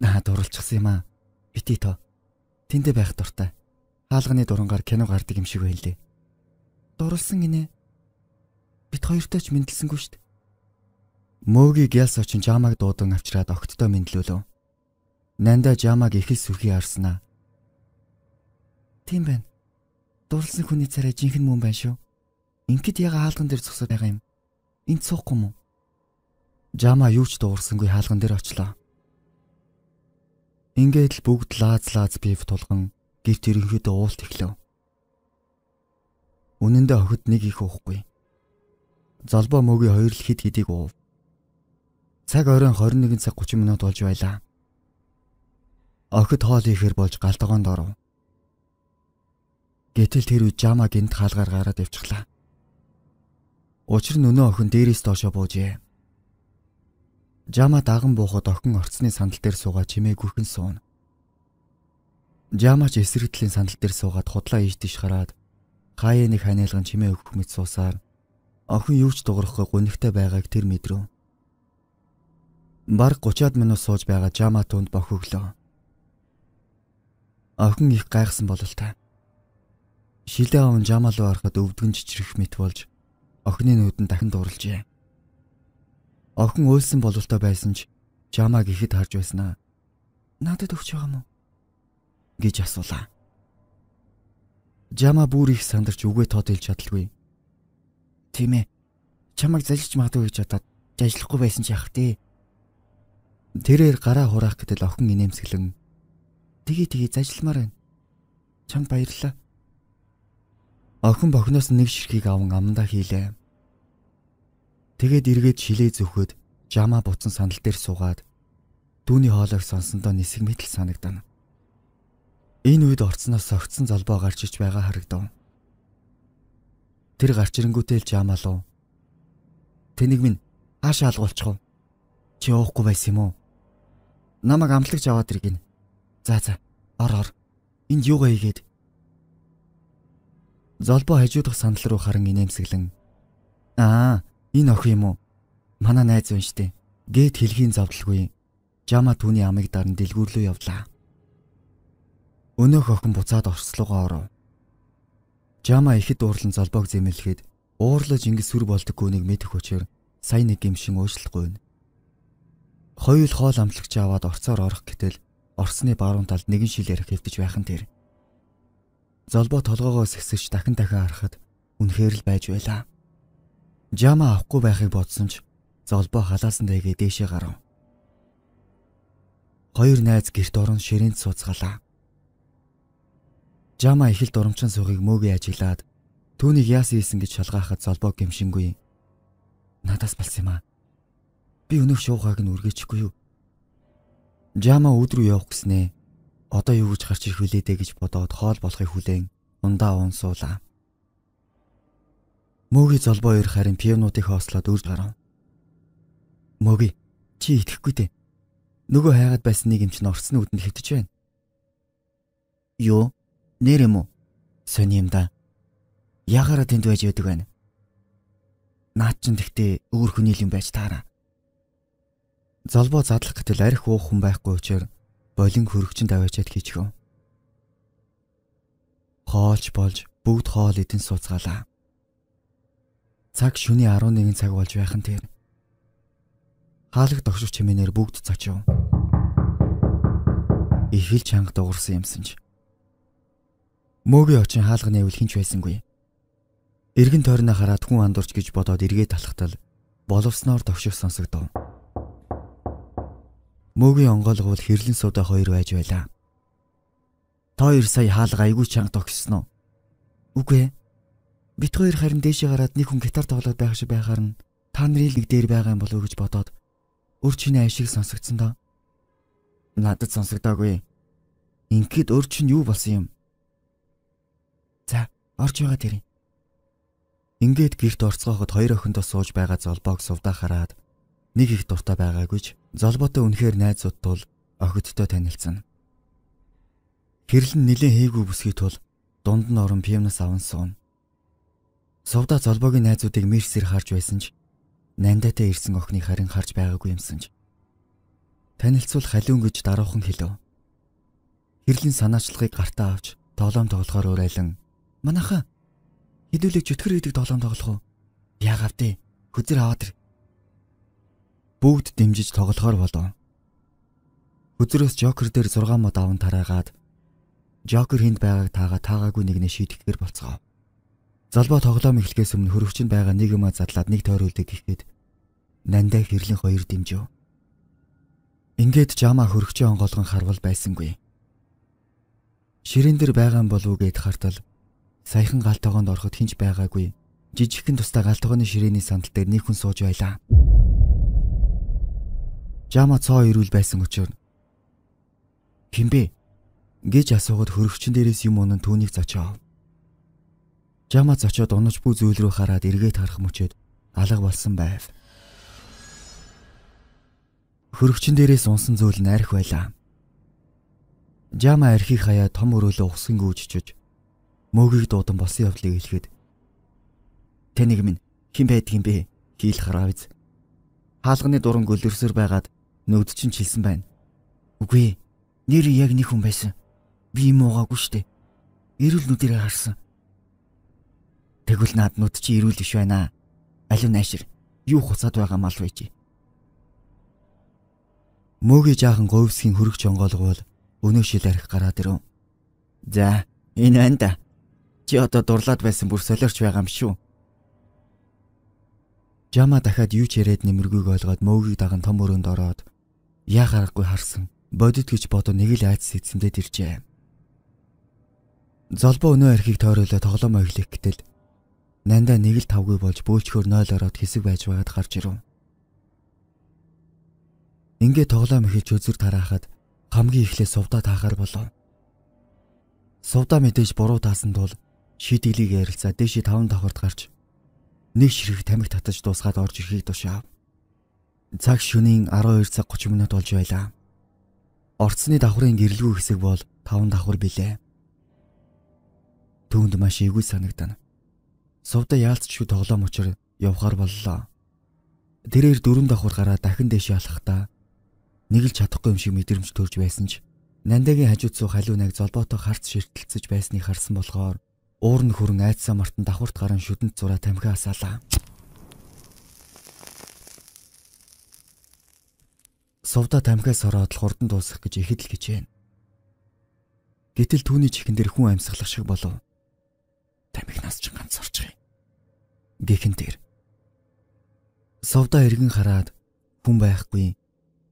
наад уралчихсан юм аа. Бити тоо. Тэндэ байх дуртай. Хаалганы дурангаар кино гардаг юм шиг байлээ. Дурлсан гинэ. Бит хоёртой ч мэдлсэнгүй штт. Мөөгийг ялс очин жамааг дуудан авчраад огттой мэдлүүлв. Нанда Жамаг ихэл сүрхий харснаа. Тийм байна. Дурлсан хүний царай жинхэнэ мөн байна шүү. Ингээд яга хаалган дээр зогсоод байгаа юм. Энд суухгүй мүү? Жама юу ч дуурсангүй хаалган дээр очлоо. Ингээд л бүгд лааз лааз бив тулган гэрт ерөнхийдөө уулт эхлэв. Үнэн дээр охид нэг их уухгүй. Золбоо мөгийн хоёр л хид хидийг уув. Цаг оройн 21 цаг 30 минут болж байлаа. Охид хоол ихэр болж галдагоонд оров. Гэтэл тэр үе жама гинт хаалгаар гараад явчихлаа. Учир нь өнөө охин дээрээс доошоо буужээ. Жама даган буухад охин орцны сандал дээр суугаа чимээгүйхэн сууна. Жама ч эсрэгдлийн сандал дээр суугаад худлаа ийш тийш хараад хаяа нэг ханиалган чимээ өгөх мэт суусаар охин юу ч дуурахгүй гунигтай байгааг тэр мэдрив. Бараг 30-аад минут сууж байгаа Жама түнд бохоглоо охин их гайхсан бололтой. Шилдэ аав нь жамаа руу харахад өвдгөн жичрэх мэт болж охины нүдэн дахин дууралжээ. Охин өөсөн бололтой байсан ч жамааг ихэд харж байснаа. Надад өгч байгаа мó гэж асуулаа. Жама бүр их сандарч үгээ тод хэлж чадалгүй. Тийм ээ. Чамайг залж магадгүй гэж бодоод ажиллахгүй байсан ч яах вэ? Тэрээр гараа хураах гэдэл охин инээмсэглэн тгий тгий зажилмаар байна. Чамд баярлалаа. Охин бохноос нэг ширхгийг аван амандаа хийлээ. Тэгээд эргээд шилээ зөөхөд жама бутсан сандал дээр суугаад дүүний хоолойг сонсондоо нисэг мэтэл санагдана. Энэ үед орцноос согтсон залбоо гарч иж байгаа харагдав. Тэр гарч ирэнгүүтэл жама луу. Тэнийг минь хаашаа алгуулчих вэ? Чи явахгүй байсан юм уу? Намайг амтлагч аваад иргэнэ. За за. Ор ор. Энд юугаа игээд? Золбо хажуудах сандал руу харан инээмсэглэн. Аа, энэ охин юм уу? Манай найз юм штэ. Гэт хэлхийн завдалгүй. Жама түүний амыг даран дэлгүүрлөө явлаа. Өнөөх охин буцаад орслогоо оров. Жама ихэд уурлан золбоог зэмлэхэд уурлаж ингэ сүр болдог гүнийг мэдэх хүчээр сайн нэг гимшин уушлахгүй нь. Хоёул хоол амтлагч аваад орцоор орох гэтэл Орсны баруун талд нэгэн шилээр хэвтэж байх нь тэр. Золбоо толгоогоо сэсэж дахин дахин харахад үнэхээр л байж байлаа. Жама авахгүй байхыг бодсон ч золбоо халаасан дэйгээ дээшээ гарав. Хоёр найз герт орон ширээнд сууцгалаа. Жама ихэл дурамчин суугийг мөөгээ ажиглаад түүнийг яасан ийсэн гэж шалгаахад золбоо гэмшингүй. Надаас болсон юм аа. Би өнөөх шуухайг нь үргэчихгүй юу? Жама үүд рүү явах гэснээ. Одоо юу гэж гарч ирэх вүлээдэ гэж бодоод хоол болохыг хүлээн ундаа унсуулаа. Мөгийн золбоо ирэх харин пивнуудыг хоослоод үрж гарав. Мөгий чи итгэхгүй дээ. Нөгөө хайгаад байсан нэг юм чинь орцны үдэнд хэвтэж байна. Юу? Нэр юм уу? Сони юм да. Ягаараа тэнд байж байдаг байна. Наад чинь тэгтээ өөр хүний юм байж таараа. Золбоо задлах гэтэл арх уух хүн байхгүй учраас болин хөрөгчөнд аваачаад хийчихв. Хоолж болж бүгд хоол идэн сууцгаалаа. Цаг шөнийн 11 цаг болж байх нь тэр. Хаалга догшив чимээнээр бүгд цочив. Их л чанга дуурсан юмсан ч. Мөөгийн очин хаалганы үл хинч байсангүй. Иргэн тойрноо хараад хүн андуурч гэж бодоод эргээд талхтал боловсноор догших сонсогдов. Мөгийн онгойлго бол хэрлэн суудаа хоёр байж байлаа. Та хоёр сая хаалга айгүй чанга тогссон уу? Үгүй ээ. Бид хоёр харин дээшээ гараад нэг хүн гитар тоглоод байх шиг байгаар нь та нарыг нэг дээр байгаа юм болов уу гэж бодоод өөр чиний ашиг сонсогдсон доо. Надад сонсогдоогүй. Ингээд өөр чинь юу болсон юм? За, орж байгаа дэрэн. Ингээд гэрт орцгоохот хоёр охиндоо сууж байгаа золбоог сувдаа хараад нэг их дуртай байгаагүйч Золботой үнэхээр найзууд тул охидтой танилцсан. Гэрлэн нилээ хийгүү бүсгүй тул дунд нь орон пивнас аван суун. Сувда золбогийн найзуудыг мэрсэр харж байсан ч нандаатай ирсэн охиныг харин харж байгаагүй юмсан ч. Танилцуул халиун гэж даруухан хэлв. Гэрлэн санаачлагыг гартаа авч тоглоом тоглохоор урайлан "Манаха хэдүүлэг чөтгөр гэдэг тоглоом тоглох уу? Яг авдээ. Хөзөр аваад ир бүгд дэмжиж тоглохоор болов. Өдрөөс Жокер дээр 6 мод аван тараагаад Жокер хүнд байгааг таага таагаагүй нэгнээ шийдэхээр болцгоо. Залбаа тоглоом эхлэхээс өмнө хөрөвчөнд байгаа нэг юмаа задлаад нэг тойруулдаг гэхэд нандаа хэрлэн хоёр дэмжив. Ингээд жама хөрөгчөө онгоолгон харвал байсангүй. Ширэн дээр байгаа юм болов уу гэд хартал саяхан галтогоонд ороход хинж байгаагүй. Жижигхэн тусдаа галтогооны ширээний сандал дээр нэг хүн сууж байлаа. Жама цоо ирүүл байсан өчөөр "Хинбэ?" гэж асуугаад хөргөчн дээрээс юм унан түүнийг зочоов. Жама зочоод унаж бүү зүйл рүү хараад эргээд харах мөчөөд алга болсон байв. Хөргөчн дээрээс унсан зүйл найрх байлаа. Жама архийг хаяа том өрөөлө ухсан гүйжчиж мөөгийг дуудан болсон явдлыг хэлэхэд "Тэнийг минь хэн байдгийм бэ?" хийл хараавз. Хаалганы дуран гөлөрсөр байгаад Нүд чинь чилсэн байна. Үгүй ээ. Нэр яг нэг хүн байсан. Би юм уугаагүй штэ. Эрүүл нүдэрээ харсан. Тэгвэл наад нүд чи эрүүл биш байна аа. Алив найшир. Юу хуцаад байгаа мал байж. Мөөгий жаахан говьсгийн хөрөг чонгоолгуул өнөө шил арих гараад ирв. За, энэ анда. Чи одоо дурлаад байсан бүр солиорч байгаа юм шүү. Жама дахиад юу ч яриад нэмэргүйг ойлгоод мөөгийг даган том өрөөнд ороод Яа гарахгүй харсан. Бодит гэж бодо нэг л айц сэтсэндээд иржээ. Золбо өнөө архийг тойруулаад тоглоом оглох гэтэл нандаа нэг л тавгүй болж бөөлчхөр 0 ороод хэсэг байж байгаад гарч ирв. Ингээ тоглоом эхэлж үзэр тараахад хамгийн ихлээ сувдаа таахаар болов. Сувдаа мэдээж буруу таасан тул шийдэглийг ярилцаа дэши таван давхарт гарч нэг ширхэг тамхи татаж дуусгаад орж ирэхийг тушаав. Цаг шөнийн 12 цаг 30 минут болж байлаа. Орцны давхрын гэрлгүй хэсэг бол 5 давхар билээ. Түүнд маш эвгүй санагдана. Сувда яалтчгүй тоглоом учир явхаар боллоо. Тэрээр дөрөв давхар гараа дахин дэше алхахдаа нэг л чадахгүй юм шиг мэдрэмж төрж байсан ч нандагийн хажууд суух халуунаг золбоотой харц ширтэлцэж байсныг харсан болохоор уурн хөрөн айдсан мартан давхарт гарan шүдэнд зураа тамхи асаалаа. Сувда тамхиас ороод хурдан дуусах гэж ихэд л гжээн. Гэтэл түүний чихэн дээр хүн амьсгалах шиг болов. Тамхи нас ч ганц орчих юм. Гэхэн дээр. Сувда эргэн хараад хүн байхгүй,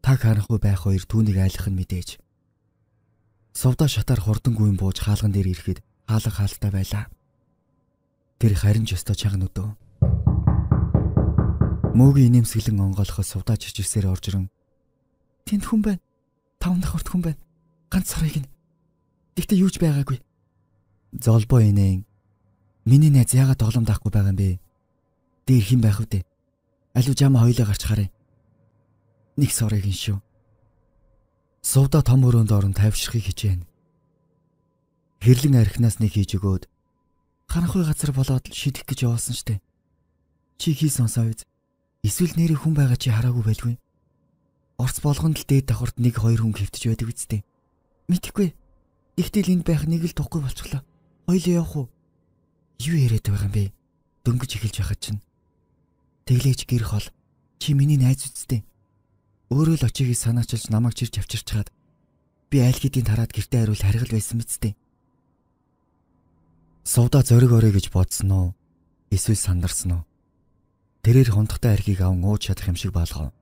таг харахгүй байх хоёр түүнийг айлах нь мэдээж. Сувда шатаар хурдан гүйн бууж хаалган дээр ирэхэд хаалга хаалтай байлаа. Тэр харин ч өстой чанга нүдөө. Мөөгийн инээмсэглэн онгойлгоход сувдаа чичирсээр орж ирэн Тэнд хүн байна. Таван дахь урт хүн байна. Ганц сарыг нь. Тэгтээ юу ч байгаагүй. Золбоо инээн. Миний найз яагаад тоглоом даахгүй байгаа юм бэ? Дээр хэн байх вдэ? Алуу жама хоёлоо гарч харъя. Нэг сарыг нь шүү. Сувда том өрөөнд орон тайвшрахыг хичээнэ. Хэрлэн архинаас нэг хийж өгөөд харанхуй газар болоод шидэх гэж явуулсан штэ. Чи хийсэн сонсоо биз? Эсвэл нэрээ хүн байгаа чи хараагүй байлгүй. Орц болгонд л дээд давхарт нэг хоёр хүн хөвтж байдаг үсттэй. Мэдхгүй. Игтэл энд байх нэг л тухгүй болчихлоо. Хоёлоо явах уу? Юу яриад байгаа юм бэ? Дөнгөж эхэлж байхад чинь. Тэглэж гэр хол. Чи миний найз үсттэй. Өөрөө л очигийг санаачилж намайг чирч авчирч хаад би аль хэдийн тараад гэртээ хариул харгал байсан мэт дээ. Сувда зориг орё гэж бодсон уу? Эсвэл сандарсан уу? Тэрээр хондохтой архийг аван ууж чадах юм шиг болгоо.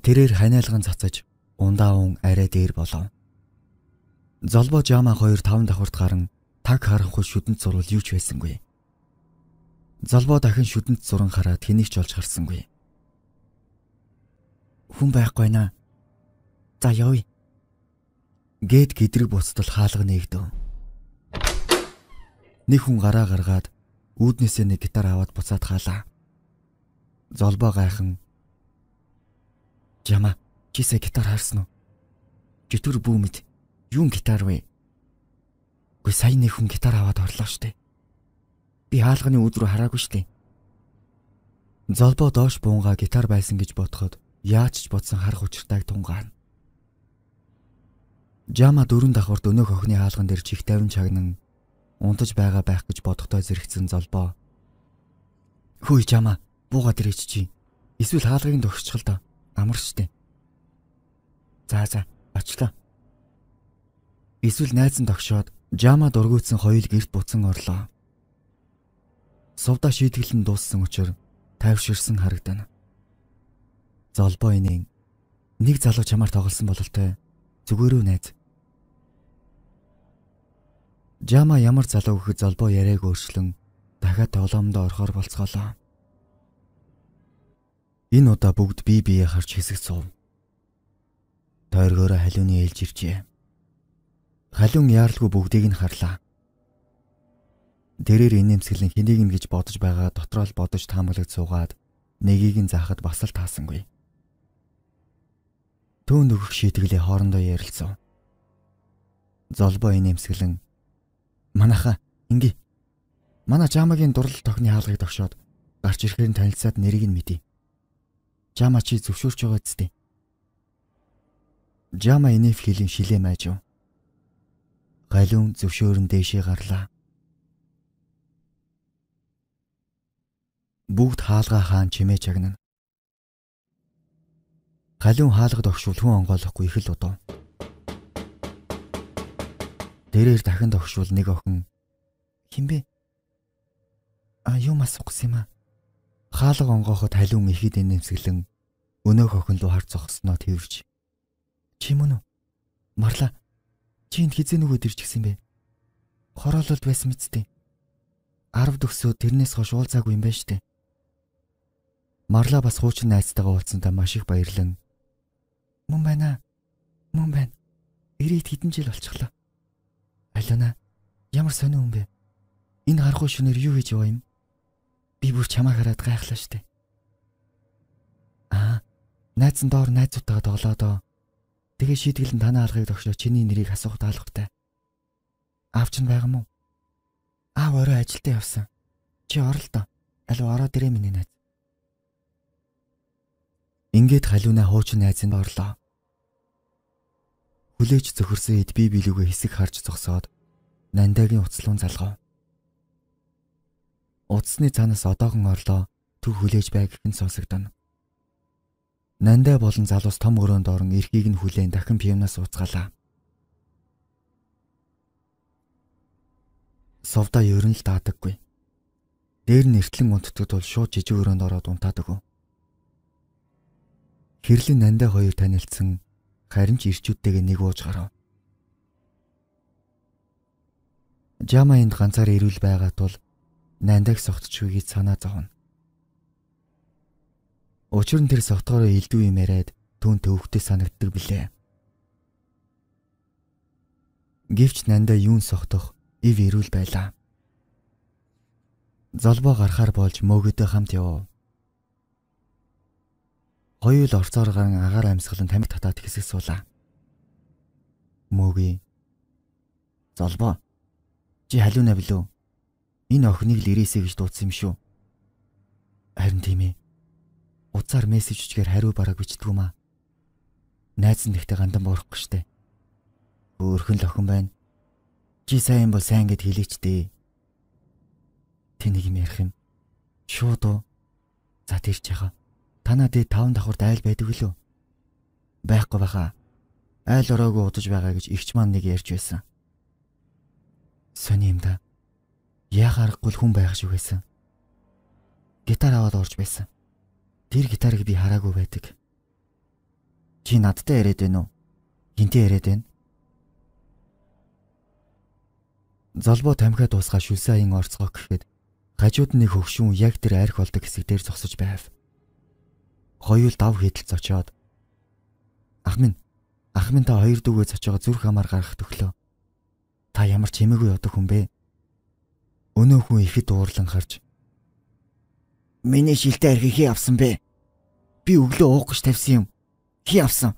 Тэрээр ханиалган цацаж ундаун арай дээр болов. Золбо жама хоёр таван давхурт гарan таг харахгүй шүдэнд зурвал юу ч байсангүй. Золбо дахин шүдэнд зуран хараад хэнийг ч олж харсангүй. Хүн байхгүй наа. За явъя. Гэт гэдрэг буцтал хаалга нээгдэв. Нэг хүн гараа гаргаад үүднээсээ нэг гитар аваад буцаад хаалаа. Золбоо гайхан Жама чисэ гитар харсан уу? Житүр бүүмэд юун гитар вэ? Гүй сая нэг хүн гитар аваад орлоо штэ. Би хаалганы өдрөө хараагүй штэ. Золбо доош буунгаа гитар байсан гэж бодоход яаж ч бодсон харах учиртайг тунгаана. Жама дөрөв давхарт өнөөх охины хаалган дээр чих тавин чагнан унтаж байгаа байх гэж бодохтой зэрэгцэн золбоо. Хөөе Жама, буугаад ирээч чи. Эсвэл хаалгыг дөгсчихл доо амар штэ. За за очлоо. Эсвэл найз нь тогшоод Жама дургуутсан хоёул гэрт буцан орлоо. Сувда шийтгэлэн дууссан учраас тайвширсан харагдана. Золбоо инийн нэг залуу чамаар тоглосон бололтой зүгээрөө найз. Жама ямар залуу гэхэд золбоо яриаг өөрчлөн дахиад тоглоомдоо орохоор болцголоо. Энэ удаа бүгд бие биеэ харж хэсэг цув. Тойргоороо халиуны ээлж иржээ. Халиун яаралгүй бүгдийг нь харлаа. Тэрээр инээмсэглэн хэнийг нь гэж бодож байгаа дотроо л бодож таамаглаж суугаад нэгийг нь заахад бас л таасангүй. Түүн өгөх шийтгэлээ хоорондоо ярилцсан. Золбоо инээмсэглэн "Манаха ингээ. Манай жамагийн дурлал тогны хаалгыг тогшоод гарч ирэхээр нь танилцаад нэрийг нь мэдээ. Жама чи зөвшөөрч байгаа зү? Жама энэв хилийн шилээ майжв. Галүн зөвшөөрөн дээшээ гарлаа. Бүгд хаалгаа хаан чимээ чагнана. Галүн хаалгад огшвол хүн онгойлохгүй их л удав. Дээрээр дахин огшвол нэг охин хинбэ? А юм асуух гэсэн юм аа хаалга онгоохот халиун ихэд нэмсгэлэн өнөөх охин руу хар зогсноо тэрвж чи мөн үү марла чи энд хизээ нөгөө ирж гисэн бэ хороололд байсан мэт дээ 10 дөгсөө тэрнээс хойш уулзаагүй юм байна штэ марла бас хуучин найзтайгаа уулзсандаа маш их баярлан мөн байна мөн байна ирээд хэдэн жил болчихлоо алина ямар сонио юм бэ энэ харахгүй шүнээр юу хийж яваа юм Би бүр чамаа хараад гайхлаа штэ. Аа, найз нь доор найзуудтайгаа тоглоо доо. Тэгээ шийдгэлэн танаа аргыг тогшоо чиний нэрийг асуухд алгартай. Аав чинь байгаа мó? Аав орой ажилдаа явсан. Чи оролдоо. Аливаа ороод ирээ миний найз. Ингээд халиунаа хуучин найз нь орлоо. Хүлээж зөвхөрсөн эд би билүүгээ хэсэг харж зогсоод нандагийн уцлуун залгав. Утасны цаанаас одоохон орлоо төв хүлээж бай гэх нь сонсогдоно. Нандаа болон залуус том өрөөнд орон эрхийг нь хүлээн дахин пивнаас ууцгаалаа. Совда ерөн л даадаггүй. Дээр нэртлэн унтдаг бол шууд жижиг өрөөнд ороод унтаад өгөө. Хэрлэн нандаа хоёр танилцсан харин ч ирчүүдтэйгээ нэг ууж гарав. Жамаинд ганцаар ирүүл байгаа тул нандаг согтчгүй гэж санаа зовно. Учир нь тэр согтгороо элдв юм яриад түн төвхтөй санагддаг билээ. Гэвч нандаа юун согтох ив эрүүл байлаа. Золбоо гарахаар болж мөөгөдөө хамт явв. Хоёул орцоор ган агаар амьсгалан тамир татаад хэсэг суулаа. Мөөгийн Золбоо. Чи халиуна билүү? Энэ охиныг л ирээсэ гэж дуудсан юм шүү. Харин тийм ээ. Уцаар мессежчгээр хариу бараг бичдэг юм аа. Найз нь ихтэй гандан буурахгүй штэ. Өөрхөн л охин байна. Чи сайн бол сайн гэд хэлээч дээ. Тэнийг юм ярих юм. Шууд уу. За тэр чаха. Танаа дэ 5 давхурд айл байдаг лөө. Байхгүй баха. Айл ороогүй удаж байгаа гэж ихч маань нэг ярьж байсан. Сони юм да яа харахгүй л хүн байх шиг байсан. Гитар аваад орж байсан. Тэр гитарыг би хараагүй байдаг. Чи надтай яриад байна уу? Гинтэй яриад байна. Золбоо тамхиа дуусгаа шүлсэн аян орцгоо гэхэд гажууд нэг хөвшүүн яг тэр арх болдог хэсэг дээр зогсож байв. Хоёул дав хэдэл зочоод Ах минь ах минь та хоёр дүүгээ зочоогоо зүрх хамаар гарах төглөө. Та ямар ч эмээгүй одоо хүн бэ? Өнөө хүн ихэд уурлан харж "Миний шилтэй архи хий авсан бэ? Би өглөө уух гэж тавьсан юм. Хий авсан?"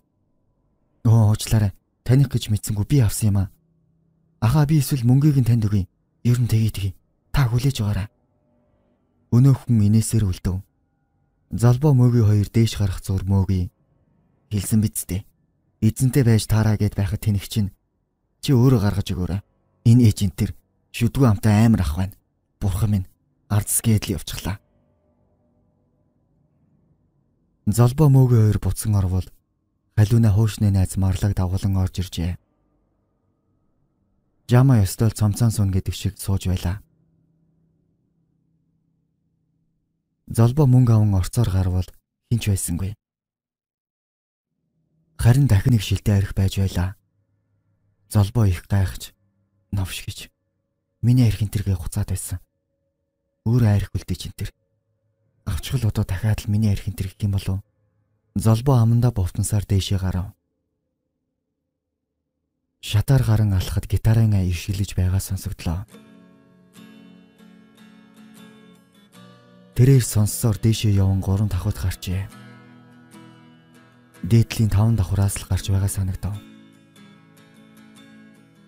"Нөө уучлаарай. Таних гэж мэдсэнгүү би авсан юм аа. Ахаа би эсвэл мөнгийг нь танд өгье. Ер нь тэгээ тэгээ. Та хүлээж байгаарай." Өнөө хүн инээсээр үлдэв. Залбоо мөөгийн хоёр дээш гарах зур мөөгийн хэлсэн биз дээ. Эзэнтэй байж таараа гэд байхад тэнэг чинь чи өөрөө гаргаж өгөөрэй. Энэ эжент төр шүдгүй амтай амар ах байна. Бурхан минь ардсгээд л явчихлаа. Золбоо мөөгийн хоёр буцсан орвол халиуна хөшнээ найз марлаг дагуулan орж иржээ. Жама ёстой цомцон сүн гэдэг шиг сууж байлаа. Золбоо мөнгө аван орцоор гарвал хинч байсангүй. Харин дахин их шилдэ арих байж байлаа. Золбоо их гайхаж, новшгиж Миний арх энтергээ хуцаад байсан. Өөр арх үлдээч энтер. Авчгал одоо дахиад л миний арх энтер гэх юм болов. Золбоо аманда бовтнсаар дээшээ гарав. Шатар гарan алхахад гитарын аяр шилж байгаа сонсогдлоо. Тэрээр сонссоор дээшээ явсан гурван давхад гарчээ. Дээдлийн таван давхраас л гарч байгаа санагдав.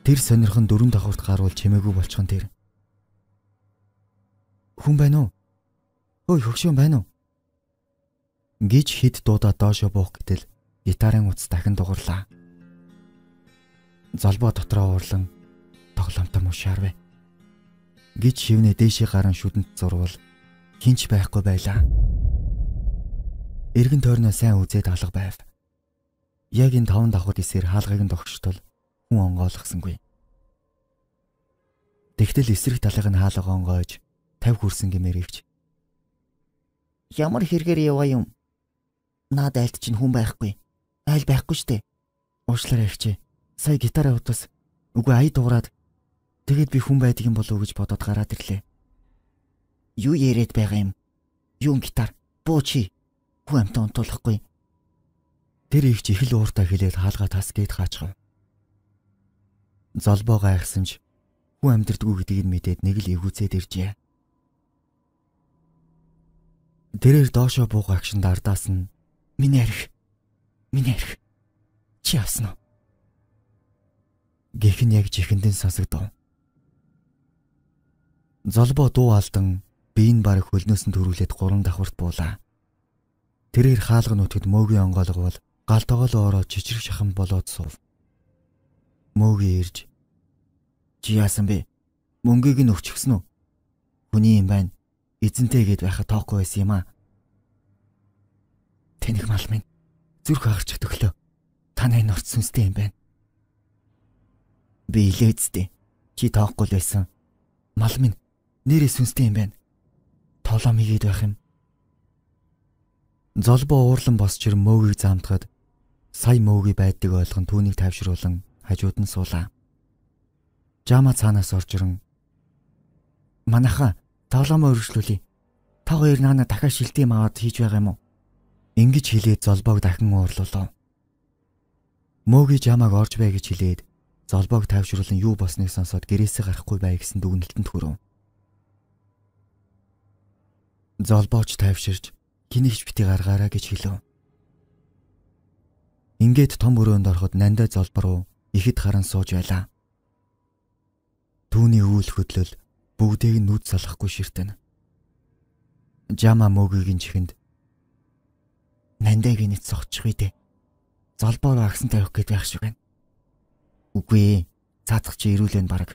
Тэр сонирхон дөрөв давхурт гаруул чимээгүй болчихон тэр. Хүн байна уу? Хөөе хөгшөөн байна уу? гэж хид дуудаа доошо буух гэтэл гитарын утас дахин дугарлаа. Залбоо дотроо уурлан тоглоомтой мушаарвэ гэж шивнэ дээшээ гарan шүдэнд зурвал хинч байхгүй байлаа. Эргэн тойрноо сайн үзээд алга байв. Яг энэ таван давхад эсээр хаалгыг нь тогтштол хүн онгойлгосонгүй. Тэгтэл эсрэг талыг нь хаалга онгойж 50 хүрсэн гэмээр ивч. Ямар хэрэгээр яваа юм? Наад айлт чинь хүн байхгүй. Айл байхгүй штэ. Уучлаарай ивч. Сая гитараа утас үгүй ая дуурад тэгээд би хүн байдаг юм болов уу гэж бодоод гараад ирлээ. Юу яриад байгаа юм? Юу гитар? Буучи. Хүн амт унтуулахгүй. Тэр ивч их л ууртаа хилээд хаалгаа тас гээд хаачгаа. Золбоо гайхсанж хүн амьдрдгүй гэдгийг мэдээд нэг л эвгүцээд иржээ. Тэрээр доошоо буух агшинд ардаас нь "Миний арх. Миний арх. Чи явсан уу?" гэх нь яг жихэндэн сонсогдов. Золбоо дуу алдан биеийн бараг хөлнөөс нь төрүүлээд гурван давхарт буулаа. Тэрээр хаалга нүтгэд мөөгийн онгойлгол галтоогоо л ороо чичрэг шахан болоод суув. Мөөгийн ирж чи яасан бэ? Мөнгийг нь өгч гисэн үү? Хүний юм байна. Эзэнтэй гээд байхад тоохгүй байсан юм аа. Тэнх мал минь зүрх агарч төглөө. Та найн орц сүнстэй юм байна. Би илээцтэй. Чи тоохгүй л байсан. Мал минь нэрээ сүнстэй юм байна. Толоо мигээд байх юм. Золбо уурлан босч ир мөөгийг заамтахад сая мөөгийн байдгийг ойлгон түүнийг тайвшруулан хажууд нь суулаа. Жама цаанаас орж ирэн "Манаха, тоглоомоо өргөжлүүлье. Та хоёр наана дахиад шилдэм аваад хийж байгаа юм уу?" Ингиж хэлээд золбоог дахин уурлуулав. Мөөгийн жамааг орж бай гэж хэлээд золбоог тайвшруулан юу болсныг сонсоод гэрээсээ гарахгүй бай гэсэн дүгнэлтэнд хүрв. Золбооч тайвширж гинэгч бити гаргаараа гэж хэлв. Ингээд том өрөөнд ороход нандаа золбор руу ихэд харан сууж байлаа. Түүний үйл хөдлөл бүгдийг нь нүд салахгүй ширтэн. Жама мөгийн чихэнд нандаг гинэт согчих үү дээ. Золбоор агсан тавих гээд байх шиг байна. Үгүй ээ. Цаадах чи ирүүлэн баг.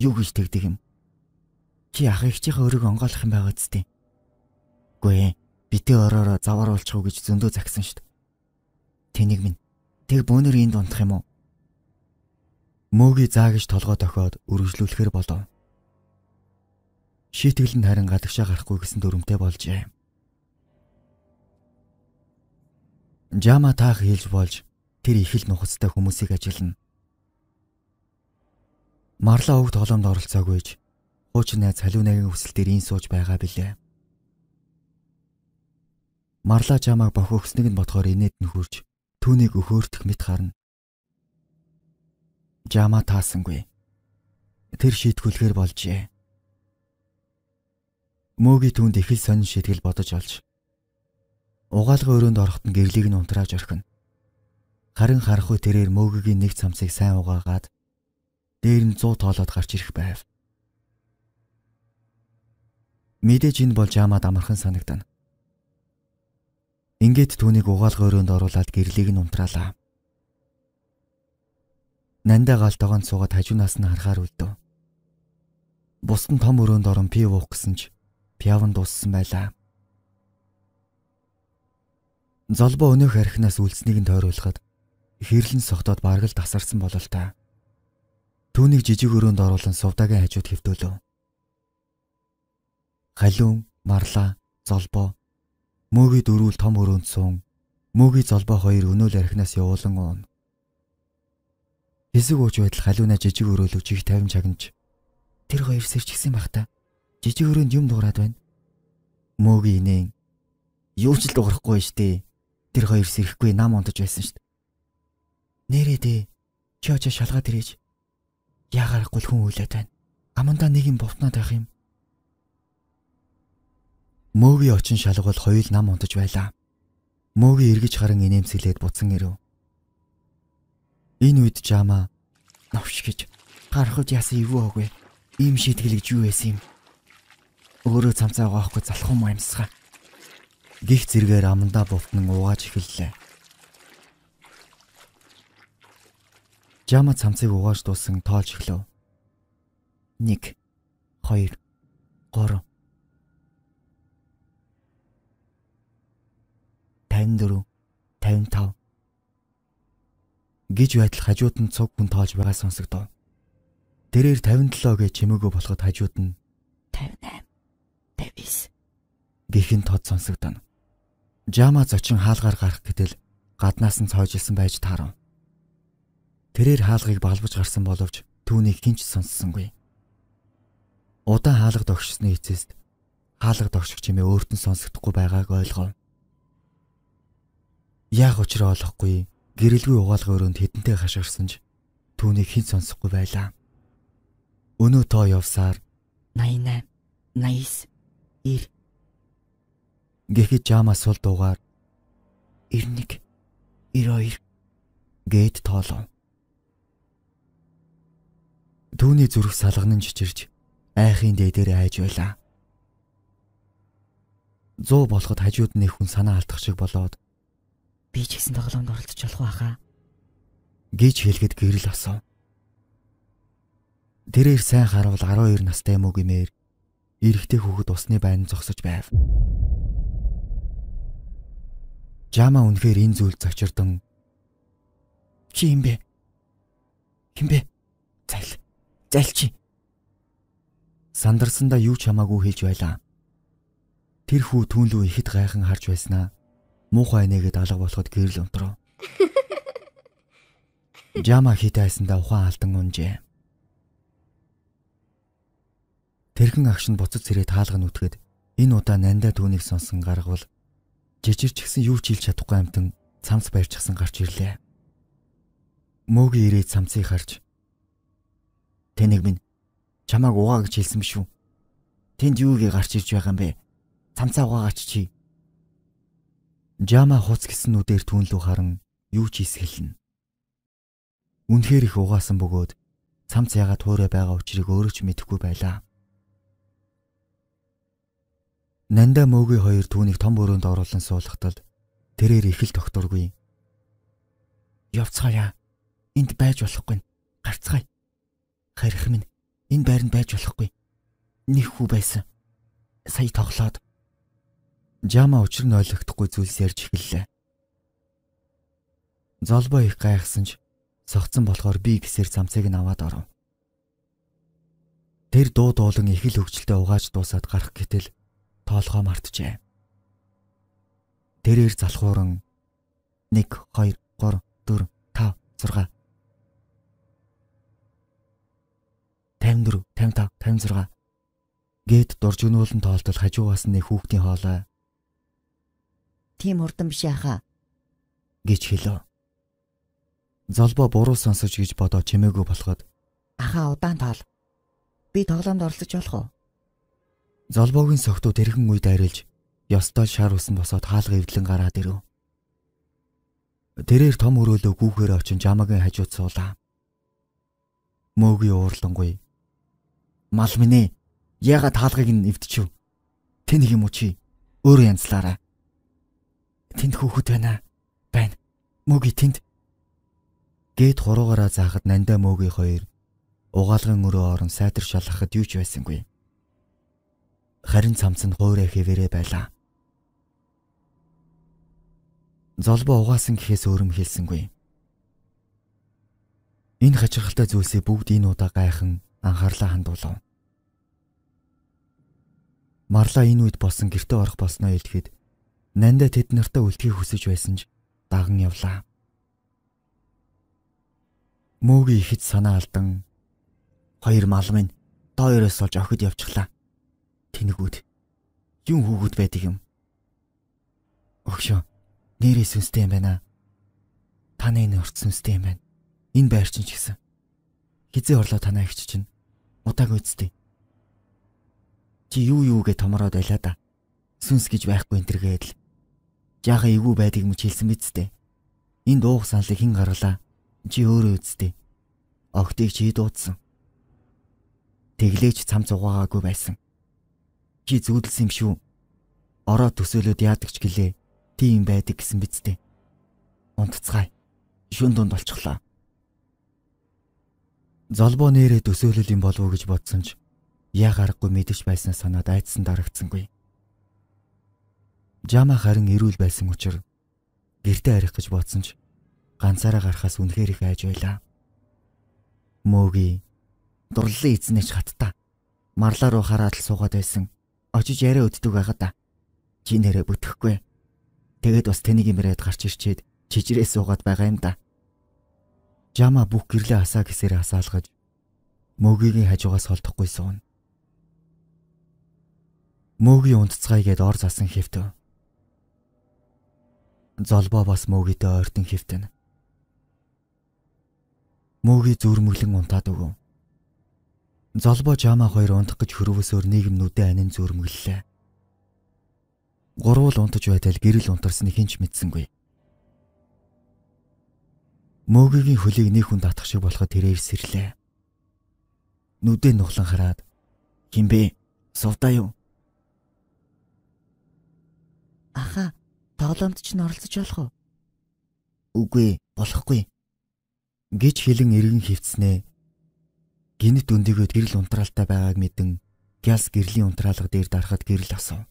Юу гэж тэгдэг юм? Чи ах ихчийнхээ өрөг онгойлох юм байгаа зү дээ. Үгүй ээ. Битээ ороороо завар уулчих уу гэж зөндөө загсан штт. Тэнийг минь. Тэг бөөнөр энд унтах юм уу? мөөгийг заагж толгой дохиод үргэлжлүүлэхэр болов. Шийтгэл нь харин гадагшаа гарахгүй гэсэн дүрмтэй болжээ. Жама таах хэлж болж тэр их л нухацтай хүмүүсийг ажилна. Марла өвд толомд оролцоогүйж хуучин найз халуунагийн хүсэлтээр ин сууж байгаа билээ. Марла жамааг бохиогсныг нь бодохоор инээд нь хурж түүнийг өхөөртөх мэт харна. Жама таасангүй. Тэр шийтгүүлгээр болжээ. Мөөгийн түнд их л сонин шийтгэл бодож олж угаалгын өрөөнд орохт нь гэрлийг нь унтрааж орхино. Харин харахгүй тэрээр мөөгийн нэг цамцыг сайн угаагаад дээр нь 100 тоолоод гарч ирэх байв. Мэдээж энэ бол Жамад амархан санагдана. Ингээд түүнийг угаалгын өрөөнд оруулаад гэрлийг нь унтраалаа. Нандаа галтойгонд суугаад хажуунаас нь харахаар үлдв. Бус нь том өрөөнд орон пив уух гэсэн ч пиавн дууссан байлаа. Золбо өнөөх архинаас үлснийг нь тойруулахад хэрлэн согтоод бараг л тасарсан бололтой. Түүнийг жижиг өрөөнд оруулан сувдагийн хажууд хөвтөөлөв. Халиун, марла, золбо мөөгийн дөрвөл том өрөөнд суун мөөгийн золбо хоёр өнөөл архинаас явуулан уун. Хэсэг ууж байтал халиуна жижиг өрөөлөж их тавим чагнаж тэр хоёр сэрчсэн бах та. Жижиг өрөөнд юм дуурад байна. Мөөгийн инээн юу ч л дуурахгүй штэ. Тэр хоёр сэрхгүй нам унтаж байсан штт. Нэрээ дээ. Чи очоо шалгаад ирээч. Яагарахгүй хүн үлээд байна. Гамандаа нэг юм бовтнаад байх юм. Мөөгийн очин шалгавал хоёул нам унтаж байлаа. Мөөгийн эргэж харан инээмсэглээд буцсан ирэв. Энэ үед Жама новш гэж гарахд яасан ивүү өгөө. Ийм шийтгэлж юу байсан юм? Өөрөө цамцаа гоохгүй залах юм аимсгаа. Гих зэргээр амандаа бултан угааж эхэллээ. Жама цамцыг угааж дууссан тоолж эхлэв. 1 2 3 54 55 гэж байтал хажууд нь цуг хүн тоолж байгаа сонсогдов. Тэрээр 57 гэж чимээгөө болоход хажууд нь 58 59 гэхин тод сонсогдоно. Жама зочин хаалгаар гарах гэтэл гаднаас нь цоожилсан байж таарав. Тэрээр хаалгыг балбаж гарсан боловч түүнийг хинч сонссонгүй. Удаан хаалга догшсны эцэст хаалга догших чимээ өөрт нь сонсогдохгүй байгааг ойлгов. Яг учраа олохгүй гэрэлгүй угаалга өрөөнд хідэнтэй хашгирсан ч түүнийг хэн сонсохгүй байлаа. Өнөө тоо явсаар 88 89 ир гэхэд жамаас сул дуугаар 91 92 гээд тоолов. Түүний зүрх салган нь жижирж айхын дээдээр айж байлаа. 100 болоход хажууд нь нэг хүн санаа алдах шиг болоод Би ч гэсэн тоглоомд оролцож болох байхаа гэж хэлэхэд гэрэл осов. Тэрээр сайн харуул 12 настай юм уу гэмээр эрэгтэй хүүхэд усны байн зогсож байв. Жама үнэхээр энэ зүйл зочирдон чи юм бэ? Хин бэ? Зайл. Зайл чи. Сандарсандаа юу ч хамаагүй хэлж байлаа. Тэр хүү түүнлүү ихэд гайхан харж байснаа муухай нэгэд алга болоход гэрэл унтрав. (laughs) Жама хитайсандаа ухаан алдан унжээ. Тэрхэн агш нь буцаж сэрээ таалга нүтгэд энэ удаа нандаа түүнийг сонсон гаргавал жижирч гсэн юу ч хийж чадахгүй амтан цамц барьчихсан гарч ирлээ. Мөөгийн ирээд цамцыг харж Тэнийг минь чамааг угаа гэж хэлсэн биш үү? Тэнд юугээ гарч ирж байгаа юм бэ? Цамцаа угаагач чи Жама хуц гисэн нүдээр түүнлүү харан юу ч эсгэлнэ. Үнэхээр их угаасан бөгөөд цамц яга туурай байгаа учрыг өөрөө ч мэдэхгүй байлаа. Нанда мөөгийн хоёр түүнийг том өрөөнд оруулан суулгатал тэрээр их л тогтургүй. Явцгаая. Энд байж болохгүй. Гарцгаая. Харих минь энэ байранд байж болохгүй. Нэг хүү байсан. Сая тоглоод Жама учир нь ойлгохдохгүй зүйлс ярьж эхэллээ. Золбоо их гайхсан ч согцсон болохоор би гисээр замцыг нь аваад оров. Тэр дуу дуулан их л хөвчлөлтөд угааж дуусаад гарах гэтэл тоолгоо мартжээ. Тэрээр залхууран 1 2 3 4 5 6 54 55 56 гээд дуржигнуулан тоолтол хажуугаас нэг хүүхдийн хоолой тийм хурдан биш яхаа гэж хэлв. Золбо буруу сонсож гэж бодоо чимээгүй болоход ахаа удаан тоол. Би тоглоомд оролцож болох уу? Золбогийн согтууд эрхэн үйд арилж ёстой шар усан босоод хаалга эвдлэн гараад ирэв. Тэрээр том өрөөлөө гүүхээр очин жамагийн хажууд суулаа. Мөөгийн уурлангүй. Мал минь ээ. Яагаад хаалгыг нь эвдчихв? Тэ нэг юм уу чи? Өөрөө янзлаарай. Тэнд хөөхд байна. Байна. Мөгий тэнд. Гээд хуруугаараа заахад нандаа мөгий хоёр угаалгын өрөө орон сайтар шалгахад юу ч байсангүй. Харин цамц нь хуурай хэвээрээ байлаа. Золбо угаасан гэхээс өөр юм хэлсэнгүй. Энэ хачирхалтай зүйлсийг бүгд энэ удаа гайхан анхаарлаа хандуулав. Марла энэ үед болсон гэрте орох болсноо илгэхэд Нанда тэд нартай үлдхийг хүсэж байсан ч даган явлаа. Мөөгийн ихэд санаа алдан хоёр мал минь дооёроос олж охид явчихлаа. Тэнэгүүд юм хүүгүүд байдаг юм. Огшоо нэрээс үнстэй юм байна. Таны энэ урт сүнстэй юм байна. Энэ байр чинь ч гэсэн хизээ орлоо танаа ихч чинь удааг үзтээ. Чи юу юу гэж томроод байлаа да. Сүнс гэж байхгүй энэ төргээд л жаахан эвгүй байдаг юм хэлсэн биз дээ. Энд уух саналыг хэн гарлаа? Чи өөрөө үздэй. Огтыг чи дуудсан. Тэглээч цам цугаагаагүй байсан. Чи зүудэлсэн юм шүү. Ороо төсөөлөд яадаг ч гэлээ. Тийм байдаг гэсэн биз дээ. Унтцгаая. Шүн дунд болчихлоо. Золбоо нэрээ төсөөлөл юм болов уу гэж бодсон ч яа гарахгүй мэдэж байснаа санаад айдсан дарагцсангүй. Жама харин эрүүл байсан учраас гэртээ арих гэж бодсон ч ганцаараа гарахаас үнэхээр их айж байлаа. Мөөги дурлалын эзнээч хаттаа. Марлаа руу хараад л суугаад байсан. Очиж яриа өддөг байгаад чи нэрэ бүтэхгүй. Тэгээд бас тэнийг имрээд гарч ирчээд чижрээс суугаад байгаа юм да. Жама бүх гэрлээ асаа гэсээр асаалгаж мөөгийн хажуугаас холдохгүй суун. Мөөгийн унтцгай гээд ор засан хэвтв. Золбоо бас мөөгидөө ойртон хэвтэнэ. Мөөги зүрмөглөн унтаад өгөн. Золбоо жамаа хоёр унтах гэж хөрөвсөөр нийгэм нүдэ анин зүрмөглөлээ. Гурвал унтаж байтал гэрэл унтарсныг хэн ч мэдсэнгүй. Мөөгийн хөлийг нэг хүн татах шиг болоход тэрээр сэрлээ. Нүдэ нухлан хараад "Хинбэ? Сувдаа юу?" "Аха, Тоглоомд ч н оролцож болох уу? Үгүй, болохгүй. гэж хэлэн эргэн хевцнээ. Гинт өндөгөө гэрэл унтраалтай байгааг мэдэн Гялс гэрлийн унтраалга дээр дарахад гэрэл асуув.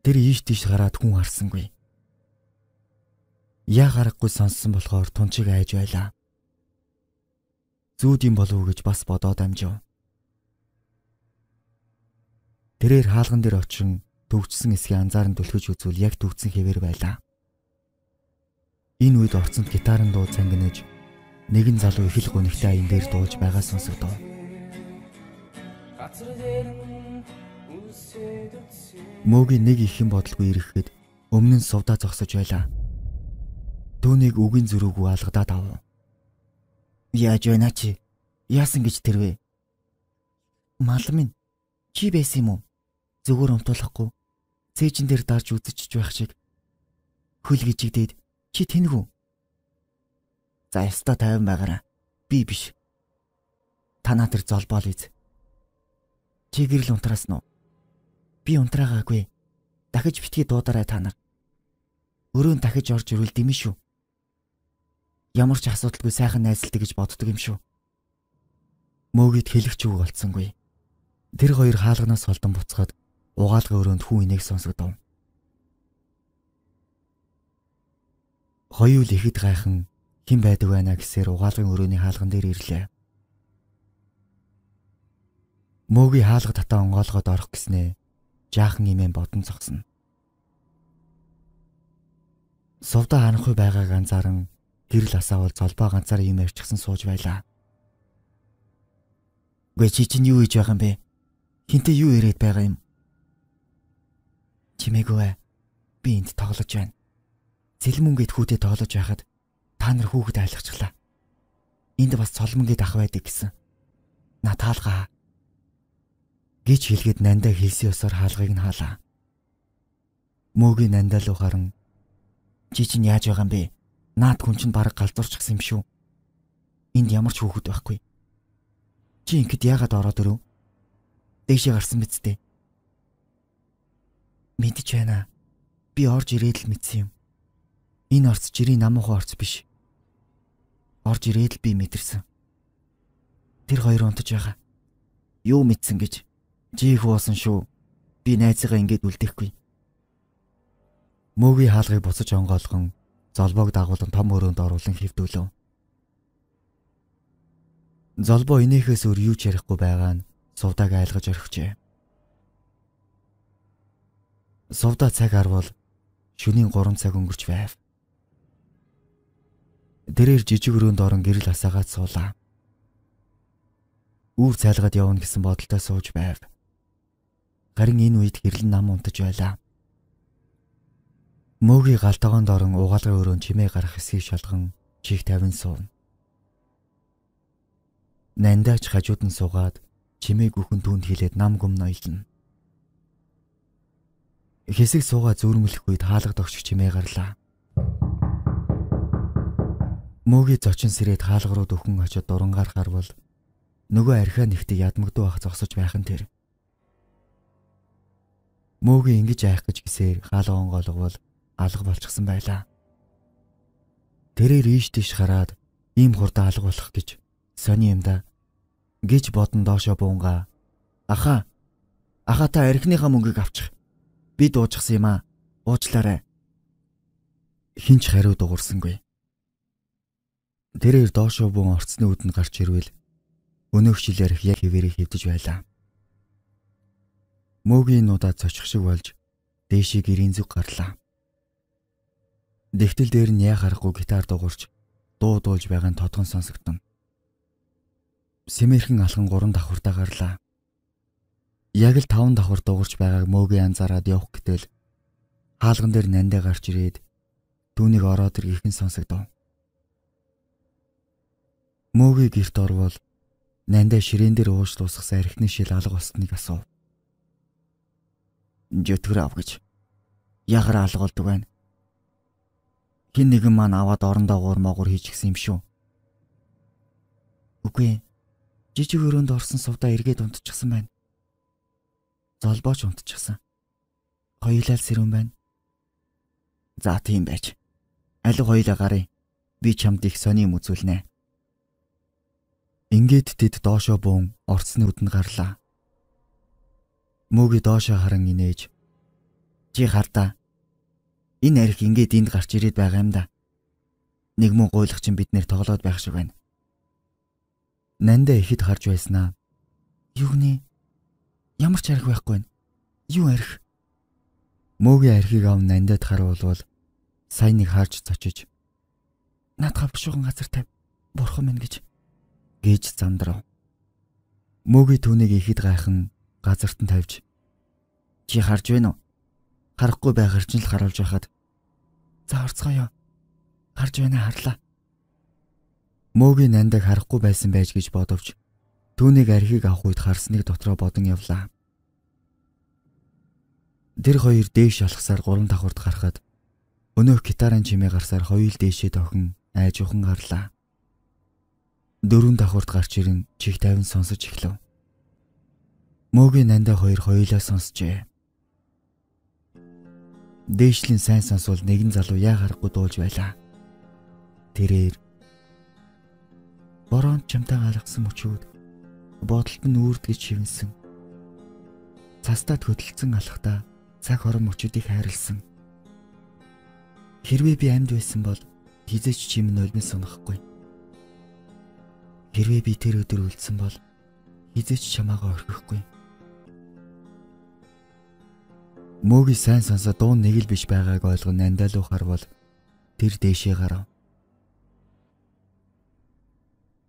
Тэр ийш тийш хараад хүн харсангүй. Яа харахгүй сонссон болохоор тунчиг айж байлаа. Зүуд юм болов уу гэж бас бодоод амжив. Тэрээр хаалган дээр очин төвчсөн эсгээ анзааран түлхэж үзвэл яг төвцэн хэвээр байлаа. Энэ үед орцонд гитарын дуу цангинаж нэгэн залуу их л гонигтай аян дээр дуулж байгаа сонсогдов. Мөгийн нэг ихэн бодолгүй ирэхэд өмнө нь сувдаа зогсож байлаа. Төвнийг үгийн зөрөөгөө алгадаад ав. Яаж байна чи? Яасан гэж тэрвэ? Мал минь чи байсан юм уу? Зүгээр унтуулахгүй цээжин дээр дарж үзчихж байх шиг хөл гжигдээд чи тэнэгүү. За яста тайван байгаараа. Би биш. Та наа тэр золбоол из. Чи гэрэл унтраасан уу? Би унтраагаагүй. Дахиж битгий дуудаарай та нар. Өрөөнд дахиж орж ирвэл дэмэн шүү. Ямар ч асуудалгүй сайхан найзлдаг гэж боддог юм шүү. Мөөгэд хэлэх ч үг болцсонгүй. Тэр хоёр хаалганаас холдон буцаад угаалгын өрөөнд хүн инээг сонсогдов. Хоёул ихэд гайхан хэн байдаг байна гэсээр угаалгын өрөөний хаалган дээр ирлээ. Мөөгийн хаалга татаа онгоолгоод орох гэснээ жаахан имэн бодон цогсно. Сувда ханахгүй байгааг анзаарan гэрэл асаавал золбоо ганцаараа юм ярьчихсан сууж байлаа. Гэ чи чинь юу хийж байгаа юм бэ? Хинтээ юу яриад байгаа юм? Чимээгүй ээ. Би энд тоглож байна. Цэлмүнгээд хүүтэй тоглож байхад та нар хүүхэд айлгчглаа. Энд бас цолмонгээд ах байдаг гэсэн. Натаалгаа гэж хэлгээд нандаа хэлсэн ёсоор хаалгыг нь хаалаа. Мөөгийн нандаа руу гарan чи чинь яаж байгаа юм бэ? Наад хүн чинь баг галзуурчихсан юм шүү. Энд ямар ч хөөхд байхгүй. Чи ингэд яагаад ороод ирв? Дээшээ гарсан биз дээ мэдж байна. Би орж ирээд л мэдсэн юм. Энэ орц жирийн намуухан орц биш. Орж ирээд л би мэдэрсэн. Тэр хоёр унтж байгаа. Юу мэдсэн гэж жиих уусан шүү. Би найзыгаа ингэж үлдэхгүй. Мөгийн хаалгыг буцаж онгоолгон золбоог дагуулan том өрөөнд оруулан хөвдүүлв. Золбоо инээхээс өр юу ч ярихгүй байгаа нь сувдаг айлгаж орхижээ. Сувда цаг арвал шөнийн 3 цаг өнгөрч байв. Дэрээр жижиг өрөөнд орон гэрэл асаагаад суулаа. Үүр цайлгаад явна гэсэн бодолтой сууж байв. Харин энэ үед гэрлэн нам унтаж байлаа. Мөөгийн галтагоон дорон угаалгын өрөөнд чимээ гарах хэсгийг шалган чих тавин суун. Нандаач хажууд нь суугаад чимээг бүхэн түнд хилээд нам гүм ноёлно хэсэг сууга зөөрмөлөх үед хаалга догшиж чимээ гарлаа. Мөгийн зочин сэрээд хаалга руу дөхөн очиж дурангаар харвал нөгөө архиа нэгт ядмагдуу ах зогсож байх нь тэр. Мөгийн ингэж айх гэж гисээр хаалга онгоолгол алга болчихсон байлаа. Тэрээр ийш тийш хараад ийм хурдан алга болох гэж сони юм да гэж бодон доошо буунгаа. Аха. Аха та архиныхаа мөнгийг авчих бид уужсан юм аа. Уучлаарай. Хинч хариу дуурсангүй. Тэр ир доошоо бүн орцны үдэнд гарч ирвэл өнөөх жилээр яг хэвээрээ хэвдэж байлаа. Мөгийн нуудаа цочих шиг болж дээшээ гэрийн зүг гарлаа. Дэгтэл дээр нь яа харахгүй гитар дугуурч дуу дуулж байгаа нь тодгон сонсогдсон. Сэмэрхэн алхан гурван давхуртаа гарлаа. Яг л таван давхар дуурч байгааг мөөгийн анзаараад явах гэтэл хаалган дээр нандаа гарч ирээд түүнийг ороод ирэх нь сонсогдов. Мөөгийн герт орвол нандаа ширээн дээр ууж дуусгасан архины шил алга болсныг асуув. Жөтгөр ав гэж яхаар алга болдог байна. Хин нэгэн маань аваад орондоо гуур могор хийж гисэн юм шүү. Үгүй ээ. Жижиг өрөөнд орсон сувда эргээд унтчихсан байна. Золбооч унтчихсан. Хоёулаа л сэрүүн байна. За тийм байж. Алиг хоёулаа гарыг би чамд их сонирм үзүүлнэ. Ингээд тэд доошо бөөн орцнууд нь гарлаа. Мөөгөө доошо харан инээж чи хардаа. Энэ арх ингээд энд гарч ирээд байгаа юм да. Нэг мөн гуйлах чинь бид нэр тоглоод байх шиг байна. Нанда ихэд харж байснаа. Юу гэнэ? Ямар ч арх байхгүй нь. Юу арх? Мөөгийн архийг ав нандад харуулвал сайн нэг харж цочиж наадхаа бушуухан газар тавь бурхан минь гэж гэж зандрав. Мөөгийн түүнийг ихэд гайхан газарт нь тавьж чи харж байна уу? Харахгүй байгаар ч л харуулж байхад за орцгоё. Харж байна харлаа. Мөөгийн нандаг харахгүй байсан байж гэж бодовч Түүнийг архийг авах үед харсныг дотроо бодон явлаа. Тэр хоёр дээш алхсаар гурван давхурд гарахад өнөөх гитарын чимээ гарсаар хоёул дээшээ тохин айж ухан гарлаа. Дөрөв давхурд гарч ирэн чих тавин сонсож эхлэв. Мөгийн нандаа хоёр хоёулаа сонсжээ. Дээшлийн сайн сонсвол нэгэн залуу яа харахгүй дуулж байлаа. Тэрээр Бороонд чамтай гаргасан мөчүүд бодолд нь үрдгэж шивнсэн. Цастаа хөдөлсөн алхтаа цаг хором мөчүүдийг хайрлсан. Хэрвээ би амьд байсан бол хизээч чим нойлны санахгүй. Хэрвээ би тэр өдөр үлдсэн бол хизээч чамаагаа орхихгүй. Мөгийг сайн сонсоод дуун нэг л биш байгааг ойлгон андалуухаар бол тэр дээшээ гарав.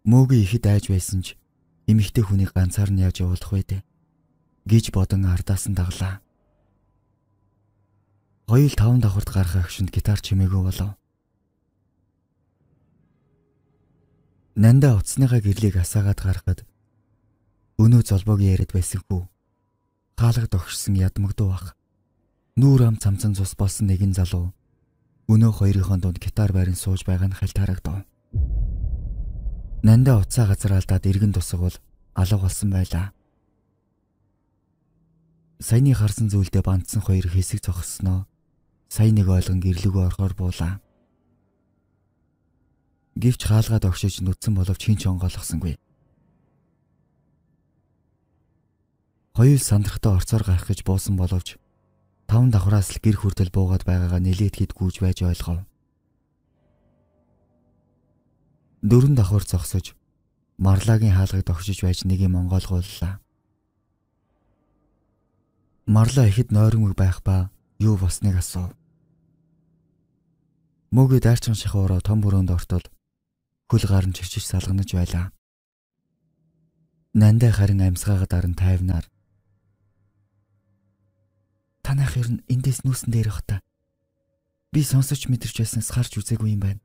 Мөгийн ихэд айж байсан ч эмэгтэй хүнийг ганцаар нь яаж явуулах вэ гэж бодон ардаас нь даглаа. Хоёул таван давхарт гарах агшинд гитар чимээгүй болов. Нанда утасныхаа гэрлийг асаагаад гарахад өнөө золбоогийн яриад байсан хүү. Хаалга догшсон ядмагдуу бах. Нүүр ам цамцан цус болсон нэгэн залуу өнөө хоёрынхон дунд гитар байран сууж байгаа нь хальт харагдав. Нандаа уцаа газраалдаад иргэн тусаг бол алга болсон байлаа. Саяны харсан зүйлдэ бандсан хоёр хэсэг зогссноо. Сая нэг ойлгон гэрлэгөө орохоор буулаа. Гэвч хаалгаад огшиж нүдсэн боловч хинч онгойлгосонгүй. Хоёул сандрахтаа орцоор гарах гэж буусан боловч таван давхраас л гэр хүртэл буугаад байгаагаа нэлээд хэд гүйж байж ойлгов. дөрөн давхар зогсож Марлагийн хаалгыг догшиж байж нэг юм онгойлгууллаа. Марла ихэд нойронгүй байх ба юу болсныг асуув. Мөгөө дайрчхан шахуураа том бүрөөнд ортол хөл гарн чирчиж салганаж байлаа. Нандаа харин амьсгаагаа даран тайвнаар Танайх ер нь эндээс нүүсэн дээр бах та. Би сонсож мэдэрч байснаас гарч үзээгүй юм байна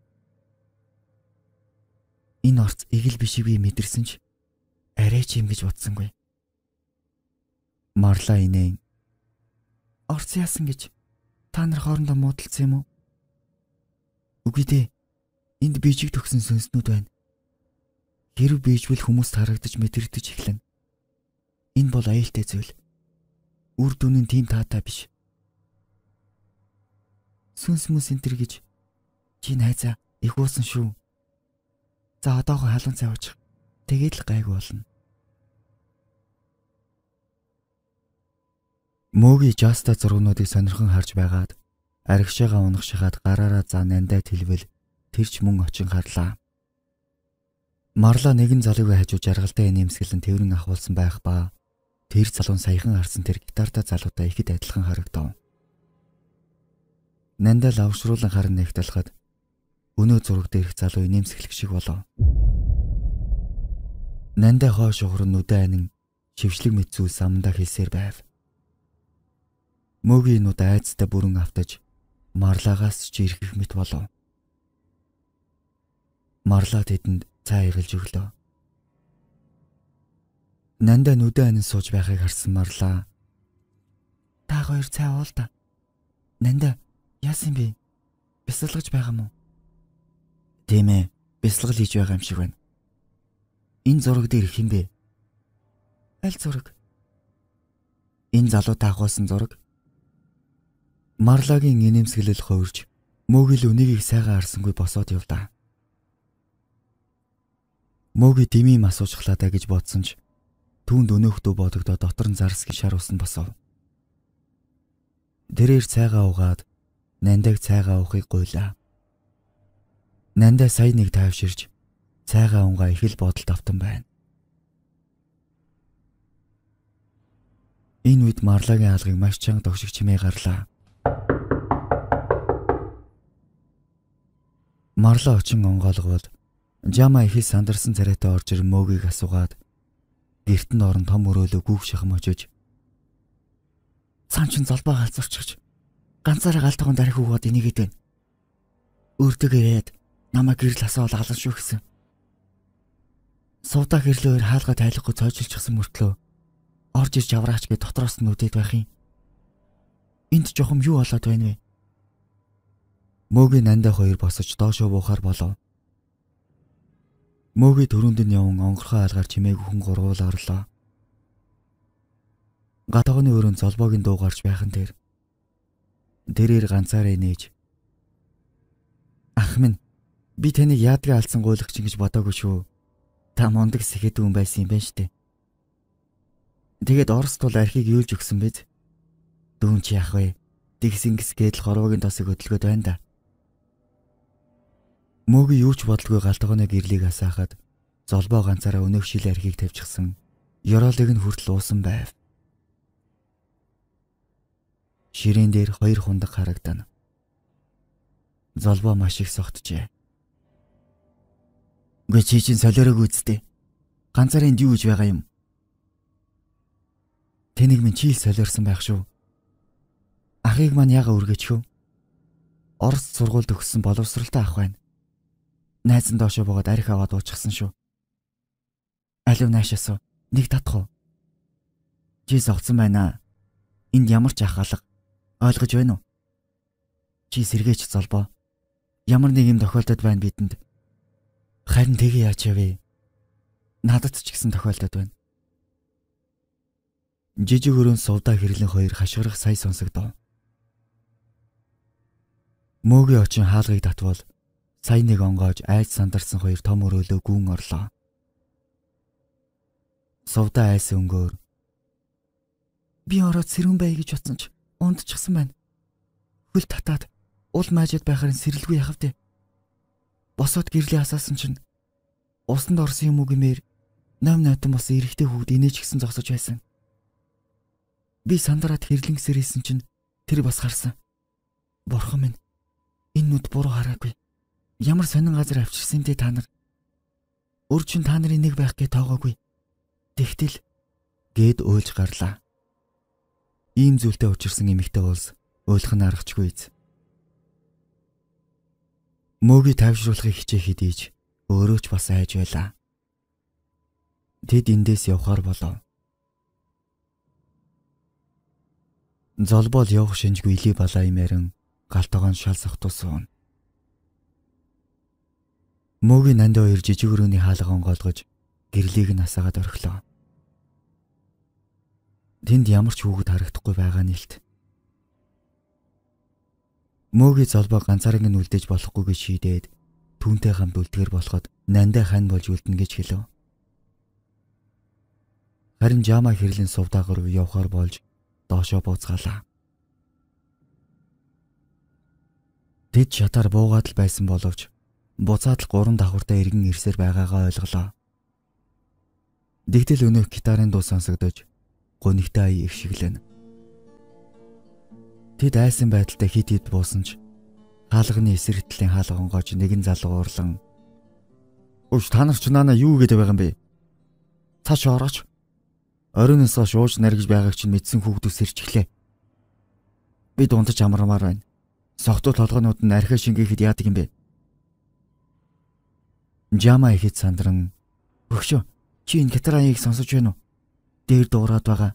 энэ орц эгэл бишийг би мэдэрсэн ч арай ч юм гэж бодсонгүй. Марла инээ. Орц яасан гэж та нар хоорондоо муудалцсан юм уу? Үгүй дээ. Энд бижиг төгсөн сүнснүүд байна. Хэрв бижвэл хүмүүст харагдаж мэдэрдэж эхлэн. Энэ бол аюултай зүйл. Үр дүн нь тийм таатай биш. Сүнс мөс энэ төр гэж чи найзаа их уусан шүү За одоохон халуун цай уучих. Тэгээд л гайг болно. Мөгийн Жаста зургнуудыг сонирхон харж байгаад аригшаага унах шахаад гараараа зан андаа тэлвэл тэрч мөн очин харлаа. Марла нэгэн залууг хажуу жаргалтай нэмсгэлэн тэрэн ахуулсан байх ба тэр залуу саяхан харсан тэр гитарта залуутай ихэд адилхан харагдав. Нандаа лавшруулан харан нэгтэлхэд өнөө зураг дээрх залуу нэмсэглэх шиг болов. Нандаа хойш ухран нүдэн анин шившлэг мэт зүйлс амандаа хэлсээр байв. Мөгийн нүд айцтай бүрэн автаж марлагаас ч ирэхэх мэт болов. Марла тэдэнд цай эргэлж өглөө. Нандаа нүдэн анин сууж байхыг харсан Марла та хоёр цай уул та. Нандаа яасан бэ? Бясалгаж байгаа мó. Тийм ээ. Бясалгал хийж байгаа юм шиг байна. Энэ зураг дээр их юм бэ? Аль зураг? Энэ залуутай ахуулсан зураг. Марлагийн инээмсэглэл хувирж Мөгөл өнийг сайхан харсангүй босоод явлаа. Мөгө дэмий масуужглаадаа гэж бодсон ч түүнд өнөөхдөө бодогдоо дотор нь зарсгийн шар усан босов. Тэрээр цайгаа угаад нандаг цайгаа уухыг гуйлаа. Нандаа сая нэг тайвширж цайгаа унгаа их л бодолд автан байна. Энэ үед Марлагийн алгыг маш чанга тогшиг чимээ гарлаа. Марла очин онгоолгоод Жама ихий сандарсан царайтай орж ир мөөгийг асуугаад герт нь орон том өрөөлө гүүх шахам очиж цаан чин залбаа галзуурчихж ганцаараа галтгон дарих хөвгөд энийгээд байна. Өрдөг ирээд намайг гэрэл асаал алан шүү гэсэн. Суудаа гэрлөөр хаалга тайлахгүй цойжилчихсан мөртлөө орж ирж авраач гэж дотроос нь үдээд байх юм. Энд жохом юу болоод байна вэ? Мөөгийн андаа хоёр босож доошоо буухаар болов. Мөөгийн төрөнд нь явсан онгорхоо алгаар чимээг хүн гурвуул орлоо. Гатагны өрөөнд золбоогийн дуу гарч байхан дээр тэрээр ганцаараа нээж ах минь Би таныг яадгаа алдсан гуйлагч ингэж бодоагүй шүү. Та мундаг сэхэд хүн байсан юм байна штэ. Тэгээд Орос тул архийг юулж өгсөн биз? Дүүн чи яах вэ? Дэгсингс гээд л хорвогийн тосыг хөдөлгөөд байна да. Мөөг юу ч бодлгүй галтгооны гэрлийг асаахад золбоо ганцаараа өнөөх шил архийг тавьчихсан. Ёроолыг нь хүртэл уусан байв. Ширээн дээр хоёр хундаг харагдана. Золбоо маш их согтжээ. Үгүй чи чинь солиорог үздэй. Ганцаар энд юу гэж байгаа юм? Тэнийг минь чийл солиорсон байх шүү. Ахыг маань яага өргөж хөө. Орос сургуульд өгсөн боловсралтай ах байна. Найз нь доошоо богоод арх аваад уучихсан шүү. Алив наашаасуу нэг татах уу? Чи зовцсон байна аа. Энд ямар ч ах алга ойлгож байна уу? Чи сэргээч золбоо. Ямар нэг юм тохиолдод байна бидэнд. Харин тэгээ яаж яв? Надад ч гэсэн тохиолдод байна. Жижиг өрөөнд сувдаа хэрлэн хоёр хашгирах сая сонсогдов. Мөөгийн очин хаалгыг татвал сая нэг онгойж айж сандарсан хоёр том өрөөлөө гүн орлоо. Сувдаа айс өнгөөр би ороод сэрүүн бай гэж утсан ч ундчихсан байна. Хөл татаад уул маажид байхаар сэрэлгүй яхав дээ босоод гэрлээ асаасан чинь усанд орсон юм уу гэмээр нам нотон бос эрэгтэй хүүд инээж гисэн зогсож байсан. Би сандраад хэрлэн сэрээсэн чинь тэр бас харсан. Бурхан минь энэ нүд буруу хараагүй. Ямар сонин газар авчирсан те та нар. Өөрчн та нарын нэг байх гэж тоогоогүй. Тэгтэл гээд уйлж гарлаа. Ийм зүйлтэй учирсан эмэгтэй уулс уйлах нь аргачгүй биз. Мөөгийг тайвшруулахыг хичээхэд ийж өөрөө ч бас айж байлаа. Тэд эндээс явхаар болов. Золбол явах шинжгүй илий балаа имээрэн галтогоон шал сохтуусан. Мөгийн нанд хоёр жижиг өрөөний хаалга онгойлгож гэрлийг нь асаагаад орхилоо. Тэнд ямар ч хүүхэд харагдахгүй байгаа нэлт. Мөөгийн золбоо ганцаараа нь үлдээж болохгүйгээ шийдээд түүнтэй хамт үлдгэр болоход нандаа хань болж үлдэнэ гэж хэлв. Харин Жама хэрлийн сувдаагаар явхаар болж доошоо бууцгаалаа. Тэд шатаар буугаад л байсан боловч буцаад л гурван давхартай эргэн ирсээр байгаагаа ойлголоо. Тэгтэл өнөөх гитарын дуу сонсогдож гонигтай ай ившиглэнэ. Тэд айсан байдалтай хид хид буусан ч хаалганы эсрэгтлийн хаалгонгооч нэгэн залуу уурлан "Өвч та нар ч наана юу гэдэг байгаа юм бэ? Цааш ороч. Оройноос шууж наргиж байгааг чинь мэдсэн хүүхдүүд сэрчглээ. Бид унтаж амармаар байна. Согтуу толгонууд нь архи шингээхэд яадаг юм бэ?" Жама ихэд сандран "Өгшөө, чи энэ гитарыг сонсож байна уу? Дээр дуурайд байгаа.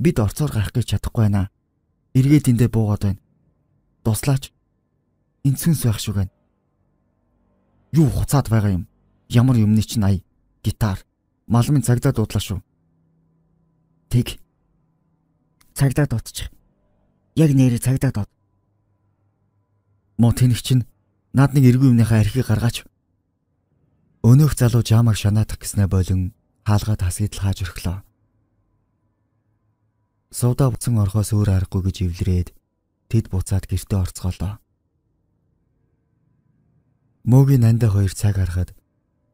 Бид орцоор гарах гэж чадахгүй байна эргээд эндээ буугаад байна. Дуслаач. Инцэнс байх шүү гэн. Юу хуцаад байгаа юм? Ямар юмны чинь ая? Гитар, малмын цагдаа дуудлаа шүү. Тэг. Цагдаа дуудчих. Яг нэрээ цагдаа дууд. Мон тэнэг чинь наад нэг эргүү юмныхаа архийг гаргаач. Өнөөх залуу жаамаг шанаадах гэснэ болон хаалгаад хасгидл хааж өрхлөө. Сувда буцан орхоос өөр аргагүй гэж эвлэрээд тэд буцаад гэртээ орцголоо. Мөгийн анда хоёр цаг харахад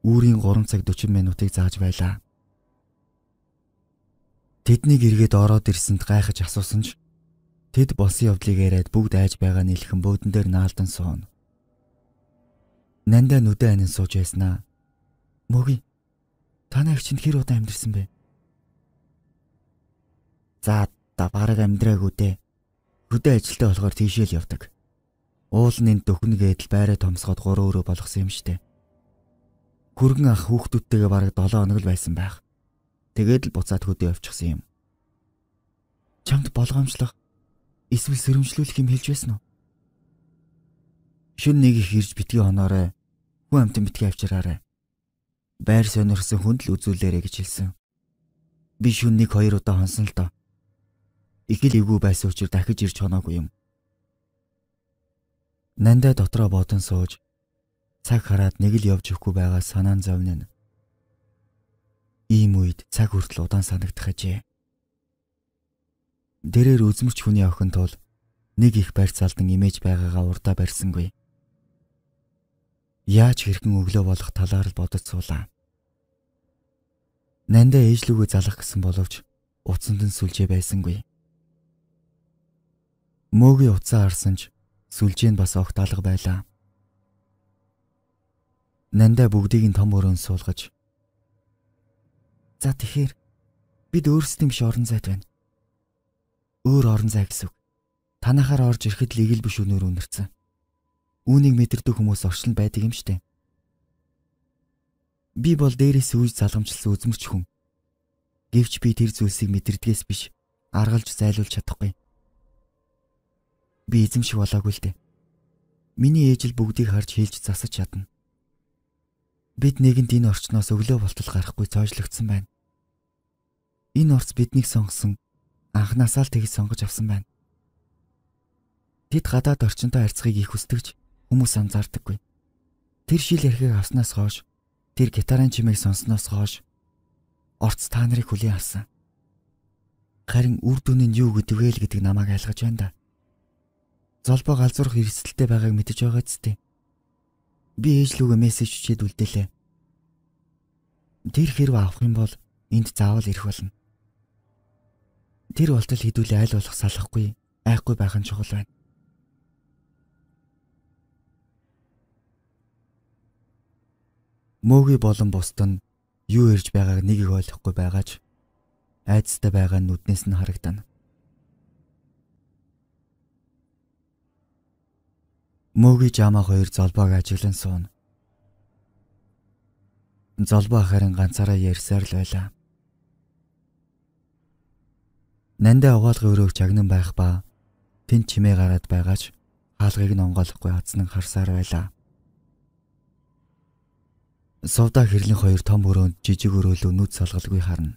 үүрийн 3 цаг 40 минутыг зааж байлаа. Тэднийг эргээд ороод ирсэнд гайхаж асуусан ч тэд болсон явдлыг яриад бүгд айж байгаа нэлхэн бөөдөн дээр наалдан суун. Нанда нүдэ анин сууж байснаа. Мөгийн та наагч хэр удаа амьдэрсэн бэ? За да бараг амьдраагүй дээ. Хөдөө ажилтаа болохоор тийшээ л явдаг. Уул нэнд дөхнөгээд л байраа томсгоод 3 өрөө болгосон юм штэ. Гүргэн ах хүүхдүүдтэйгээ бараг 7 хоног л байсан байх. Тэгээд л буцаад хөдөө явчихсан юм. Чамд болгоомжлох эсвэл сэрэмжлүүлэх юм хэлж байсан уу? Шүн нэг их ирж битгий хоноорой. Хүн амтан битгий авчираарай. Байр сонирхсан хүнд л үзүүлээрэ гэж хэлсэн. Би шүн нэг хоёр удаа хонсон л доо их л эвгүй байсан учраас дахиж ирж хоноогүй юм. Нандаа дотроо бодон сууж цаг хараад нэг л явж өгөхгүй байгаа санаан зовнин. Ийм үед цаг хүртэл удаан санагдах ажээ. Дэрээр үзмэрч хүний охин тул нэг их барьцаалдан имэж байгаагаа урдаа барьсангүй. Яаж хэрхэн өглөө болох талаар л бодож суулаа. Нандаа ээжлүүгээ залах гэсэн боловч утсанд нь сүлжээ байсангүй. Мөөгийн уцаа харсан ч сүлжээнд бас огт алга байлаа. Нандаа бүгдийг нь том өрөөнд суулгаж За тэгэхээр бид өөрсдөө биш орон зайд байна. Өөр орон зай гэсэн. Танахаар орж ирэхэд л игэл биш өнөр өнөрцөн. Үүнийг мэдэрдэг хүмүүс орчлон байдаг юм штэ. Би бол дээрээс үйл залгамжилсан үзмэрч хүн. Гэвч би тэр зүйлсийг мэдэрдгээс биш аргалж зайлуулж чадахгүй. Би эзэмшиг болоогүй л дээ. Миний ээж л бүгдийг харж хэлж засаж чадна. Бид нэгэнд энэ орчноос өглөө болтол гарахгүй цоожлогдсон байна. Энэ орц биднийг сонгосон анхнаасаа л тэгж сонгож авсан байна. Тэд гадаад орчинтой харьцахыг их хүсдэгч хүмүүс анзаардаггүй. Тэр шил ярихыг авснаас хойш тэр гитарын чимээг сонсноос хойш орц та нарыг хүлээн авсан. Харин үр дүн нь юу гэдвэ л гэдэг намайг айлгаж байна да. Золбог алзуурах эрсдэлтэй байгааг мэдэж байгаа ч тийм. Би ээжлүүгээ мессеж өчээд үлдээлээ. Тэр хэрв авах юм бол энд заавал ирэх болно. Тэр болтол хідүүлээ аль болох салахгүй, айхгүй байх нь чухал байна. Мөөгүй болон бусдын юу ирж байгааг нэг их ойлгохгүй байгаач айцтай байгаа нүднээс нь харагдана. Мөөгий жаамаа хоёр золбоог ажиглан сууна. Золбоо харин ганцаараа ярьсаар л байлаа. Нандаа угаалгын өрөөг чагнан байх ба тэн чимээ гараад байгаач хаалгыг нь онгойлохгүй азнан харсаар байлаа. Сувда хэрлэн хоёр том өрөөнд жижиг өрөөлөө нүд салгалгүй харна.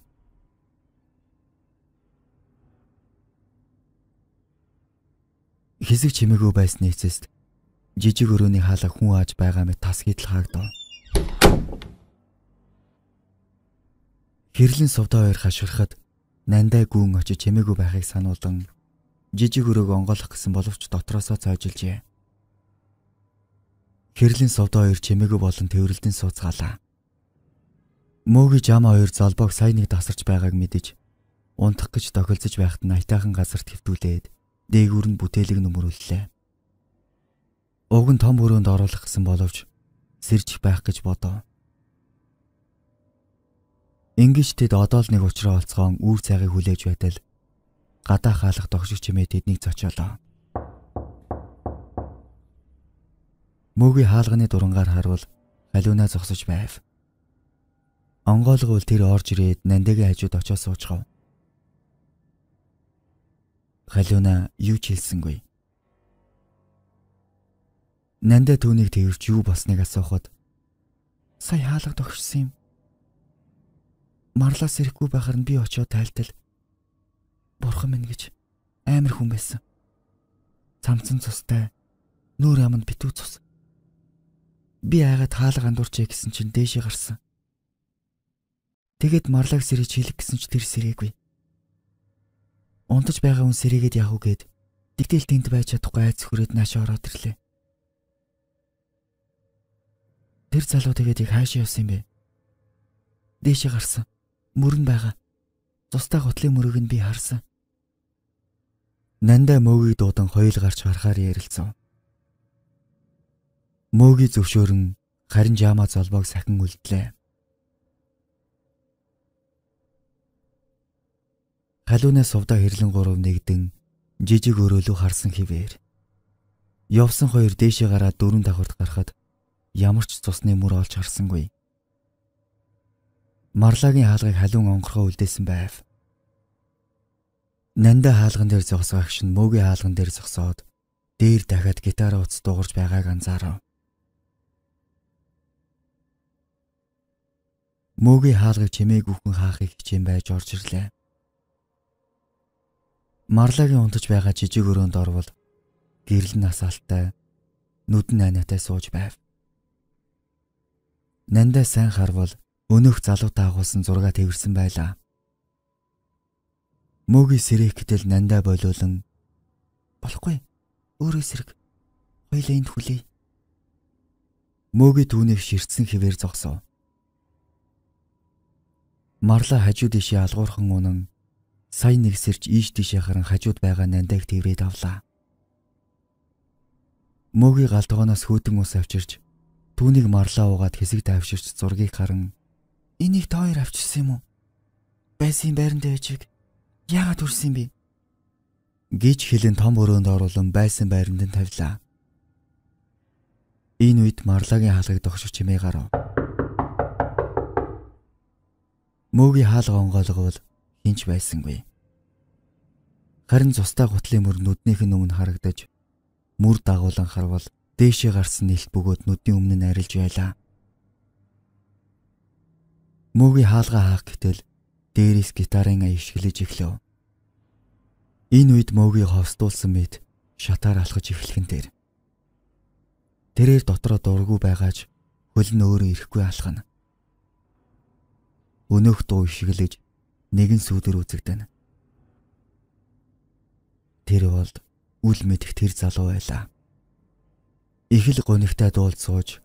Хэсэг чимээгүй байсны эцэст жижиг өрөөний хаалга хүн ааж байгаа мэт тас хидл хаагдав. Хэрлэн сувдаа хоёр хаширхад нандаа гүн очиж чимээгүй байхыг сануулсан жижиг өрөөг онгойлох гэсэн боловч дотроосоо цоожилжээ. Хэрлэн сувдаа хоёр чимээгүй болон тэрвэрлдэн сууцгаалаа. Мөөгийн жам хоёр залбог сайн нэг тасарч байгааг мэдэж унтах гэж тохилзож байхад нь айтаахан газарт хөвтүүлээд дээгүүр нь бүтээлэг нөмрүүллээ уг нь том өрөөнд оруулах гэсэн боловч сэрж байх гэж бодов. Ингиж тэд одоо л нэг ухраа олцгоон үр цайгыг хүлээж байтал гадаа хаалх догшиг чимээ тэднийг зочиолоо. Мөгийн хаалганы дурангаар харвал халиунаа зогсож байв. Онгоолгол тэр орж ирээд нандигийн хажууд очиж суучгав. Халиуна юу ч хэлсэнгүй. Нандаа түүнийг тэрч юу болсныг асуухад сая хаалга тогшсон юм. Марлаас ирэхгүй байхаар нь би очиод тайлтал бурхан минь гэж амар хүн байсан. Цамцан цустай нүүр яманд битүү цус. Би айгаад хаалга андуурчээ гэсэн чинь дээшээ гарсан. Тэгэд марлаг сэрэж хийлэг гэсэн ч тэр сэрээгүй. Унтаж байгаа хүн сэрээгээд яах вэ гээд дигдэл тэнд байж чадахгүй айц хүрээд нааш ороод ирлээ. Тэр залуу тэгээд яг хаашаа явсан юм бэ? Дээшээ гарсан. Мөрөн байгаа. Тустай готлын мөрөг нь би харсан. Нанда мөөгийн дуудан хоёул гарч харахаар ярилцсан. Мөөгийн зөвшөөрөн харин жаама золбоог сахин үлдлээ. Халуунаас сувда хэрлэн гурав нэгдэн жижиг өрөөлөв харсан хിവэр. Явсан хоёр дээшээ гараад дөрөв давхарт гарахад ямар ч цусны мөр олж харсангүй. Марлагийн хаалгыг халуун онгорхоо үлдээсэн байв. Нанда хаалган дээр зогсоо агш нь мөгийн хаалган дээр зогсоод дээр дахиад гитара утас дуугарч байгааг анзаарав. Мөгийн хаалгыг чимээг үхэн хаахыг хичээн байж орж ирлээ. Марлагийн унтаж байгаа жижиг өрөөнд орвол гэрэл насаалтай нүдэн айнатай сууж байв. Нандаа сайн харвал өнөөх залуутаа агуулсан зураг тэрсэн байлаа. Мөгийн сэрэх гэтэл нандаа болиулан болохгүй өөрөө сэрэг хоёлаа энд хүлээ. Мөгийн түүнийг ширтсэн хിവэр зогсов. Марла хажуу дэшээ алгуурхан унан сая нэгсэрч ийш тийшээ харан хажууд байгаа нандааг тэрвэд авлаа. Мөгийн галдгооноос хөөтөн ус авчирч Түүнийг марлаа угаад хэсэг тайвширч зургийг харан энийг та хоёр авчирсан юм уу? Байсан байранд байжиг. Яагаад үрсэн бэ? гэж хэлэн том өрөөнд оруулан байсан байранд нь тавилаа. Энэ үед марлагийн хаалгыг догшиж чимээ гарав. Мөөгийн хаалга онгойлгоол хинч байсангүй. Харин цустай гутлын мөр нүднийх нь өмнө харагдаж мөр дагуулan харвал дээшээ гарсан нэлт бөгөөд нүдний өмнө нь арилж байлаа. Мөгийн хаалгаа хаах гэтэл дээрээс гитарын ая ишгэлж эхлэв. Энэ үед мөгийг ховсдуулсан мэд шатаар алхаж эхлэхэн дээр тэрээр дотроо дургу байгаач хөл нь өөрөө ирэхгүй алхана. Өнөөх дуу ишгэлж нэгэн сүдэр үзэгдэнэ. Тэр болд үл мэдэх тэр залуу байлаа их л гонигтай дуулд сууж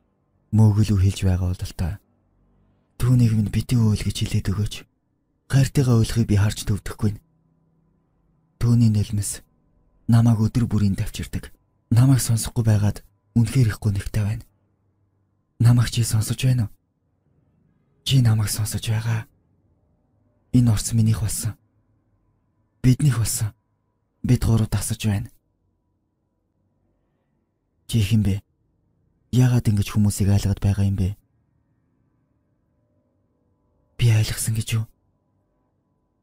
мөөгөлөв хэлж байгаа бололтой. Түүнийг минь битэн өөл гэж хэлээд өгөөч. Хайртайгаа өөлхийг би харж төвдөхгүй нь. Түүний нэлмэс намайг өдөр бүрийн давчирдаг. Намайг сонсохгүй байгаад үнэхээр их гонигтай байна. Намайг чи сонсож байна уу? Чи намайг сонсож байгаа. Энэ орц минийх болсон. Биднийх болсон. Бид гурав тасаж байна. Жийх юм бэ? Яагаад ингэж хүмүүсийг айлгаад байгаа юм бэ? Би айлгсан гэж юу?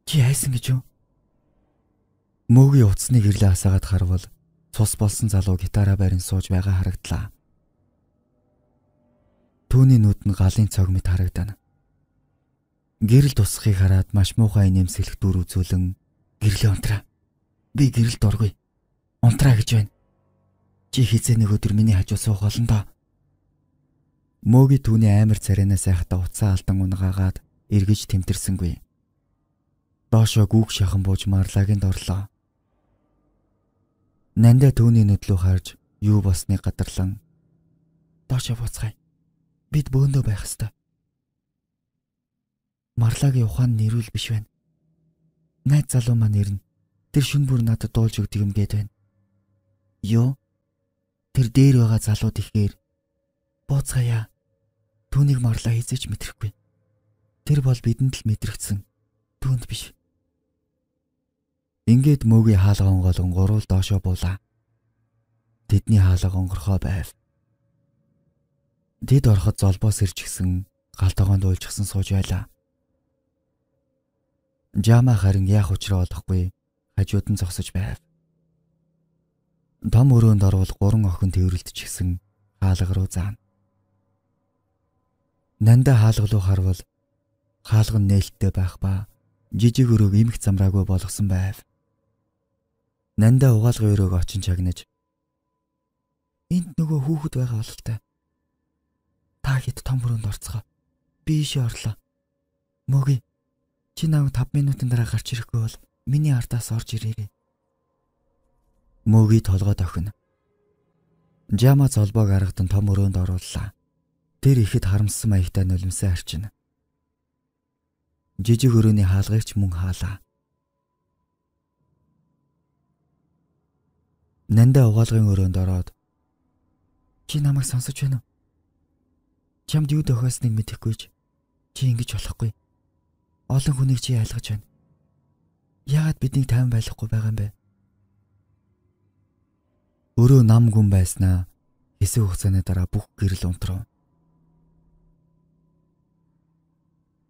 Чи айсан гэж юу? Мөгийн утасны гэрлээ асаагаад харвал цус болсон залуу гитараа барин сууж байгаа харагдлаа. Төвний нүд нь галын цогмит харагдана. Гэрэл тусахыг хараад маш муухай нэмсэлэх дүр үзүүлэн гэрлээ унтраа. Би гэрэлд оргүй. Унтраа гэж байна. Чи хизээ нэг өдөр миний хажуу суух болно доо. Мөөгийн түүний амар царинаас айхта уцаа алдан унгаагаад эргэж тэмтэрсэнгүй. Доошоо гүүг шахан бууж марлагинд орлоо. Нанда түүний нүдлөө харж юу босныг гадарлан доошоо буцгаая. Бид бөөндөө байх ёстой. Марлагийн ухаан нэрүүл биш байна. Найд залуу маань ирнэ. Тэр шүн бүр надад дуулж өгдөг юм гээд байна. Юу? Тэр дээр байгаа залууд ихээр бууцгаая түүнийг марлаа хийжэж мэдрэхгүй. Тэр бол бидэнд л мэдрэгдсэн түүнд биш. Ингээд мөгийн хаалга онгол онгоруул доошоо буулаа. Тэдний хаалга онгорхоо байв. Тэд ороход золбоос ирчихсэн галтогоонд уйлжсан сууж байлаа. Жама харин яах учраа олохгүй хажууд нь зогсож байв. Том өрөөнд орвол гурван охин тэрвэрлдчихсэн хаалга руу заана. Нанда хаалга руу харвал хаалга нь нээлттэй байх ба жижиг өрөөг имэх замраагүй болгосон байв. Нанда угаалгын өрөөг очин чагнаж энд нөгөө хүүхэд байгаа бололтой. Та хэд том өрөөнд орцгоо. Би ийшээ орлоо. Мөгий. Чи намайг 5 минутын дараа гарч ирэхгүй бол миний ардаас орж ирээрэй мөөгийг толгойд охино. Жама золбоог аргадан том өрөөнд орууллаа. Тэр ихэд харамссан маягтай нулимсаа арчина. Жижиг өрөөний хаалгайч мөн хаалаа. Нанда угаалгын өрөөнд ороод чи намайг сонсож байна уу? Чамд юу тохиолсныг мэдэхгүй ч чи ингэж болохгүй. Олон хүнийг чи айлгаж байна. Яагаад биднийг тайван байлгахгүй байгаа юм бэ? Өрөө нам гүн байснаа хэсэг хугацааны дараа бүх гэрэл унтрав.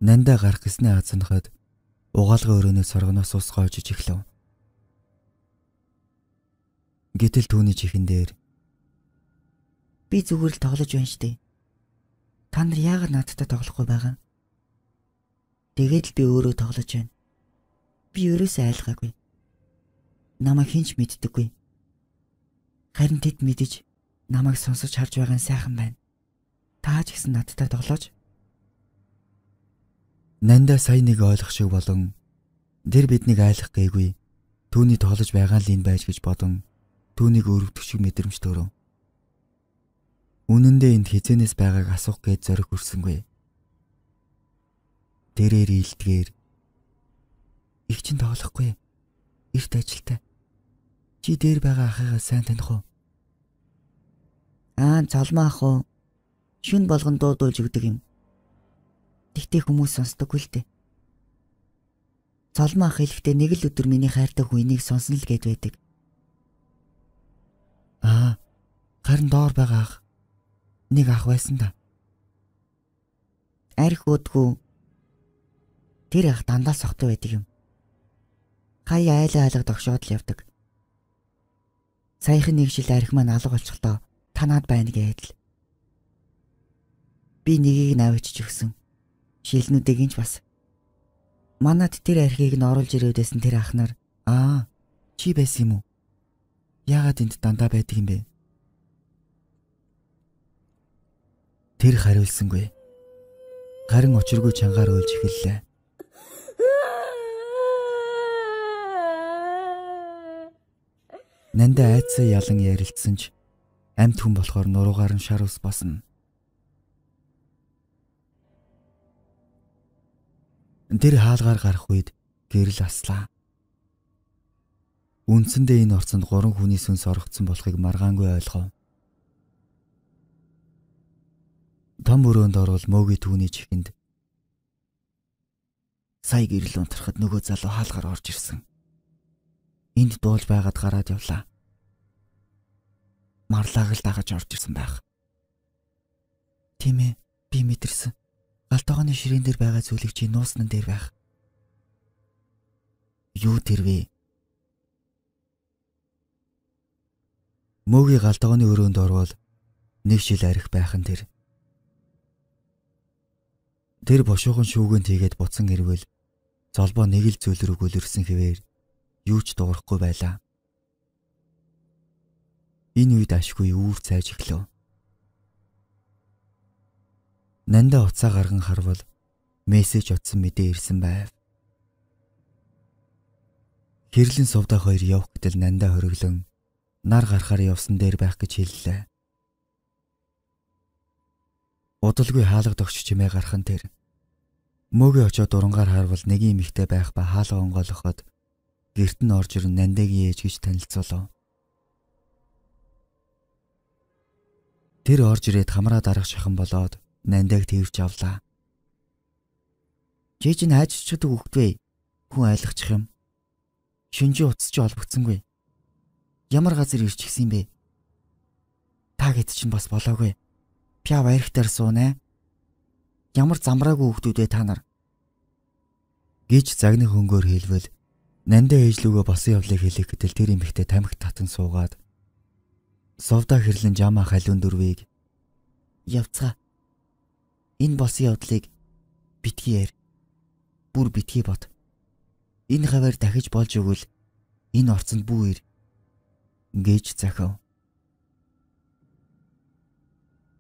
Нандаа гарах гэснээ азанхад угаалгын өрөөний соргоноос ус гоожиж эхлэв. Гэтэл түүний чихэн дээр би зүгээр л тоглож байна штэ. Та нар яагаад надтай тоглохгүй байгаа? Тэгээд л би өөрөө тоглож байна. Би ерөөсөө айлгаагүй. Намайг хинч мэддэггүй. Харин тэд мэдэж намайг сонсож харж байгаа нь сайхан байна. Таа ч гэсэн надтай тоглож. Нанда сайн нэг ойлгох шиг болон тэр биднийг айлах гээгүй. Түүний тоглож байгаа л энэ байж гэж бодон түүнийг өрөвдөг шиг мэдрэмж төрөв. Үнэндээ энд хизэнээс байгааг асуух гээд зориг хүрсэнгүй. Тэрээр ийлдгээр их ч тоглохгүй. Эрт ажилтай. Чи дээр байгаа ахыгаа сайн таних уу? Аа, цалмаа ах уу? Шүн болгон дуудуулж өгдөг юм. Тэгтээ хүмүүс сонсдоггүй л дээ. Цалмаа ах хэлэхдээ нэг л өдөр миний хайртай хүнийг сонсон л гээд байдаг. Аа, харин доор байгаа ах. Нэг ах байсан да. Арх өдгөө. Тэр ах дандаа сохтой байдаг юм. Хаяа айлаа айлаг догшоод л явдаг. Саяхан нэг жил арх маань алга болчихлоо. Танаад байна гэдэл. Би нэгийг навчж өгсөн. Шилнүүдийг инж бас. Манад тэр архийг нь оруулж ирээдсэн тэр ах нар аа чи байсан юм уу? Яагаад энд дандаа байдаг юм бэ? Тэр хариулсангүй. Харин очиргүй чангаар ойлж эхэллээ. Нандаа айцаа ялан ярилцсан ч амт хүн болохоор нуруугаар нь шар ус басна. Тэр хаалгаар гарах үед гэрэл аслаа. Үндсэндээ энэ орцонд гурван хүний сүнс орогдсон болохыг маргаангүй ойлгов. Том өрөөнд орвол мөөгийн түүний чихэнд сая гэрэл унтрахад нөгөө залуу хаалгаар орж ирсэн энд дуулж байгаад гараад явлаа. Марлаг л дагаж орж ирсэн байх. Тийм ээ, би мэдэрсэн. Галтогооны ширээн дээр байгаа зүйлийг чи нууснан дээр байх. Юу тэр вэ? Мөгийн галтогооны өрөөнд орвол нэг жил арих байхан тэр. Тэр бошуухан шүүгэн тийгээд буцсан эрвэл золбоо нэг л зүйл рүү гөлөрсөн хിവэр юу ч дуурахгүй байлаа. Энэ үед ашгүй үүр цайж эхлэв. Нанда уцаа гарган харвал мессеж утсан мэдээ ирсэн байв. Хэрлэн сувдаа хоёр явх гэтэл нанда хориглон нар гарахаар явсан дээр байх гэж хэллээ. Удалгүй хаалга тогч чимээ гархан тэр мөөгөө очоод урангаар харвал нэг юм ихтэй байх ба хаалга онгойлгоход гэрт нь орж ирэн нандиагийн ээж гэж танилцуулав. Тэр орж ирээд хамраа дарах шахан болоод нандиаг тэрвж авлаа. Жиж нь хайж чдаг хөхтвэ. Хүн айлгчих юм. Шинжи уцч олбогцсонгүй. Ямар газар ирчихсэн бэ? Та гэд чинь бас болоогүй. Пяв архтаар суунаа. Ямар замраагүй хөхтүүдээ та нар гэж загны хөнгөөр хэлвэл Нандаа ээжлүүгээ босон явлыг хэлэх гэтэл тэр эмэгтэй тамхи татан суугаад совда хэрлэн жама халуун дөрвийг явцгаа. Энэ босон явдлыг битгий яар. Бүр битгий бот. Энэ хавар дахиж болж өгвөл энэ орцонд бүү ир гэж захав.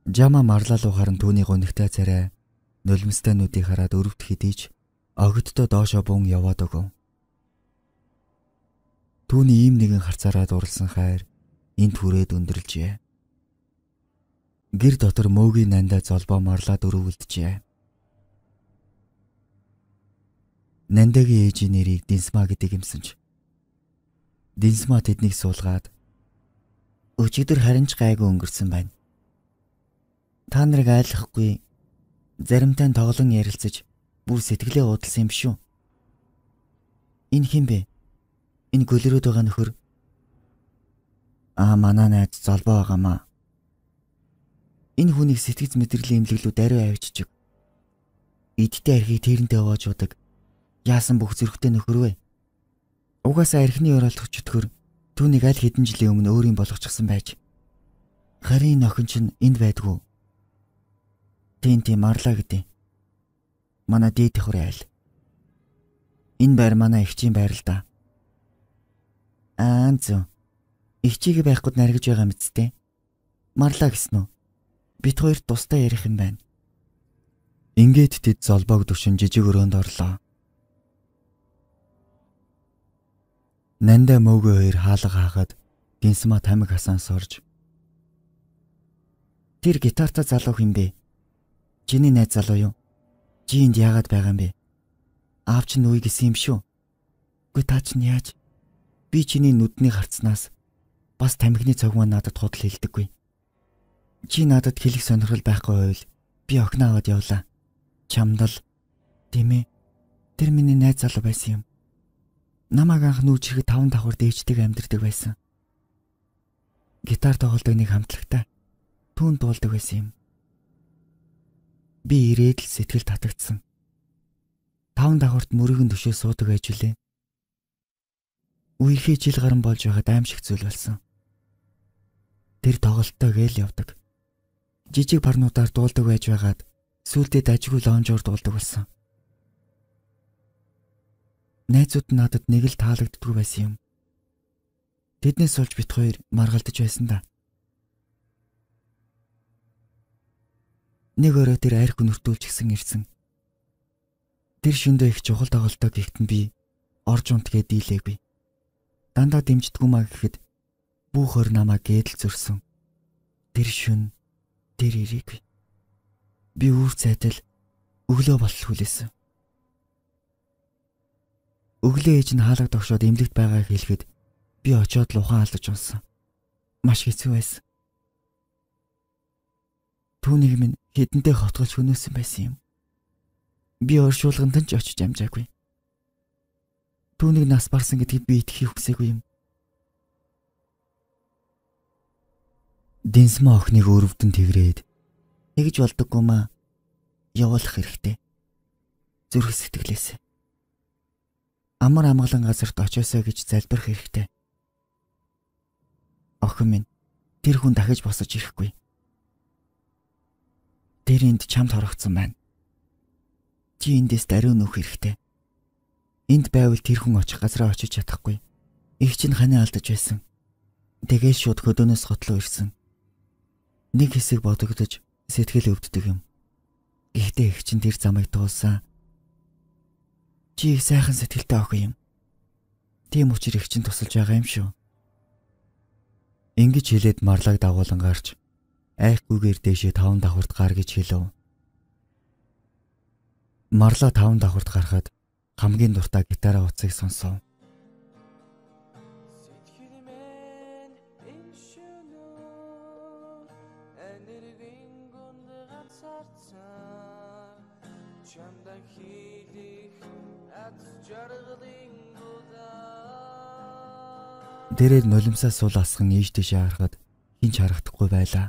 Жама марлаа руу харан түүний гонигтай царай нулимстэнүүдийг хараад өрөвд хидийж огтдоо доошо бун яваад өгөв. Түүний ийм нэгэн харцаараа дурлсан хайр энд хүрээд өндөрлжээ. Гэр дотор мөөгийн нандаа золбоо марлаад өрөвөлдөжээ. Нандагийн ээжийн нэрийг Динсма гэдэг юмсанч. Динсма тэднийг суулгаад өчигдөр харин ч гайгүй өнгөрсөн байна. Та нарыг айлахгүй заримтай тоглон ярилцаж бүр сэтгэлээ уудалсан юм шүү. Энэ хин бэ? Энэ гөлрөөд байгаа нөхөр аа манаа найз золбоо байгаамаа. Энэ хүнийг сэтгэц мэдрэлийн эмгэлүүд ариу авчижиг. Идтэй архийг тэрэнтэй овоож удаг. Яасан бүх зэрэгтэй нөхөрвэ. Угаасаа архины өрөөлтөч өтгөр түүнийг аль хэдэн жилийн өмнө өөрийн болгочихсан байж. Харин охин чинь энд байдгүй. Тин тийм марлаа гэдэг. Манай дээд хурын айл. Энэ байр манай эгчийн байр л да. Аа зөө. Их чиг байхгүйд наргиж байгаа мэдтэй. Марлаа гэсэн үү? Бид хоёр тусдаа ярих юм байна. Ингээд тэд золбоог төвшин жижиг өрөөнд орлоо. Нанда мөөгөө хоёр хаалга хаагад Динсма тамиг хасан сурж Тэр гитартаа залуу хин бэ? Чиний найз залуу юу? Чи энд яагаад байгаа юм бэ? Аавч нь үе гэсэн юм шүү. Гүй таач нь яаж? би чиний нүдний харцнаас бас тамхины цог маань надад худал хэлдэггүй. Чи надад хэлэх сонирхол байхгүй байвал би огноо аваад явлаа. Чамдал тийм ээ. Тэр миний найз залуу байсан юм. Намаг анх нүүж ирэхэд таван давхар дээждэг амьдэрдэг байсан. Гитар тоглодог нэг хамтлагтай түүнд дуулдаг байсан юм. Би ирээд л сэтгэл татагдсан. Таван давхарт мөрөгөн төшөө суудаг ажиулээ үерхий жил гарan болж байгаад аимшиг зүйл болсон. Тэр тоглолттой гээл явдаг. Жижиг парнуудаар дуулдаг байж байгаад сүулдэ дажгүй лонжоор дуулдаг болсон. Найзууд надад нэг л таалагддгүй байсан юм. Тэднээс олж бит хоёр маргалдаж байсан да. Нэг өрөө тэр арх нүртүүлж гисэн ирсэн. Тэр шөндөө их чухал тоглолтоо гихтэн би орж унтгээ дийлээгүй дандаа дэмждэггүй маа гэхэд бүх хор намаа гэдэл зөрсөн. Тэр шүн, тэр ирээгүй. Би үр цайтал өглөө болтол хүлээсэн. Өглөө ээж нь хаалга тогшоод эмлэгт байгааг хэлэхэд би очиод л ухаан алдаж унсан. Маш хэцүү байсан. Түүнийг минь хідэнтэй хотголж хөнөөсөн байсан юм. Би оршуулганд ч очиж амжаагүй түүнийг нас барсан гэдгийг би итгэхийг хүсээгүй юм. Дэнсмэ охиныг өрөвдөн тэгрээд тэгж болдоггүй маа явуулах хэрэгтэй. Зүрх сэтгэлээс. Амар амгалан газарт очиосоо гэж залбирх хэрэгтэй. Охин минь тэр хүн дахиж босож ирэхгүй. Тэр энд чамд хорогцсон байна. Чи эндээс даруй нөх хэрэгтэй. Энд байвал тэр хүн очих газраа очиж чадахгүй. Их чинь ханаа алдаж байсан. Тэгээд шууд хөдөөнөөс хотлоо ирсэн. Нэг хэсэг бодогдож сэтгэл өвддөг юм. Гэхдээ их чинь тэр замыг туулсан. Чи их сайхан сэтгэлтэй охин юм. Тийм учраас их чинь тусалж байгаа юм шүү. Ингиж хэлээд марлаг дагуулan гарч айхгүйгээр дэшээ таван давхурд гар гэж хэлв. Марла таван давхурд гарахад хамгийн дуртай гитара утсыг сонсов. чамдан хийх аз жаргалын удаа Дээрээ нулимсаа суул асган ийш тийш харахад хинч харагдахгүй байлаа.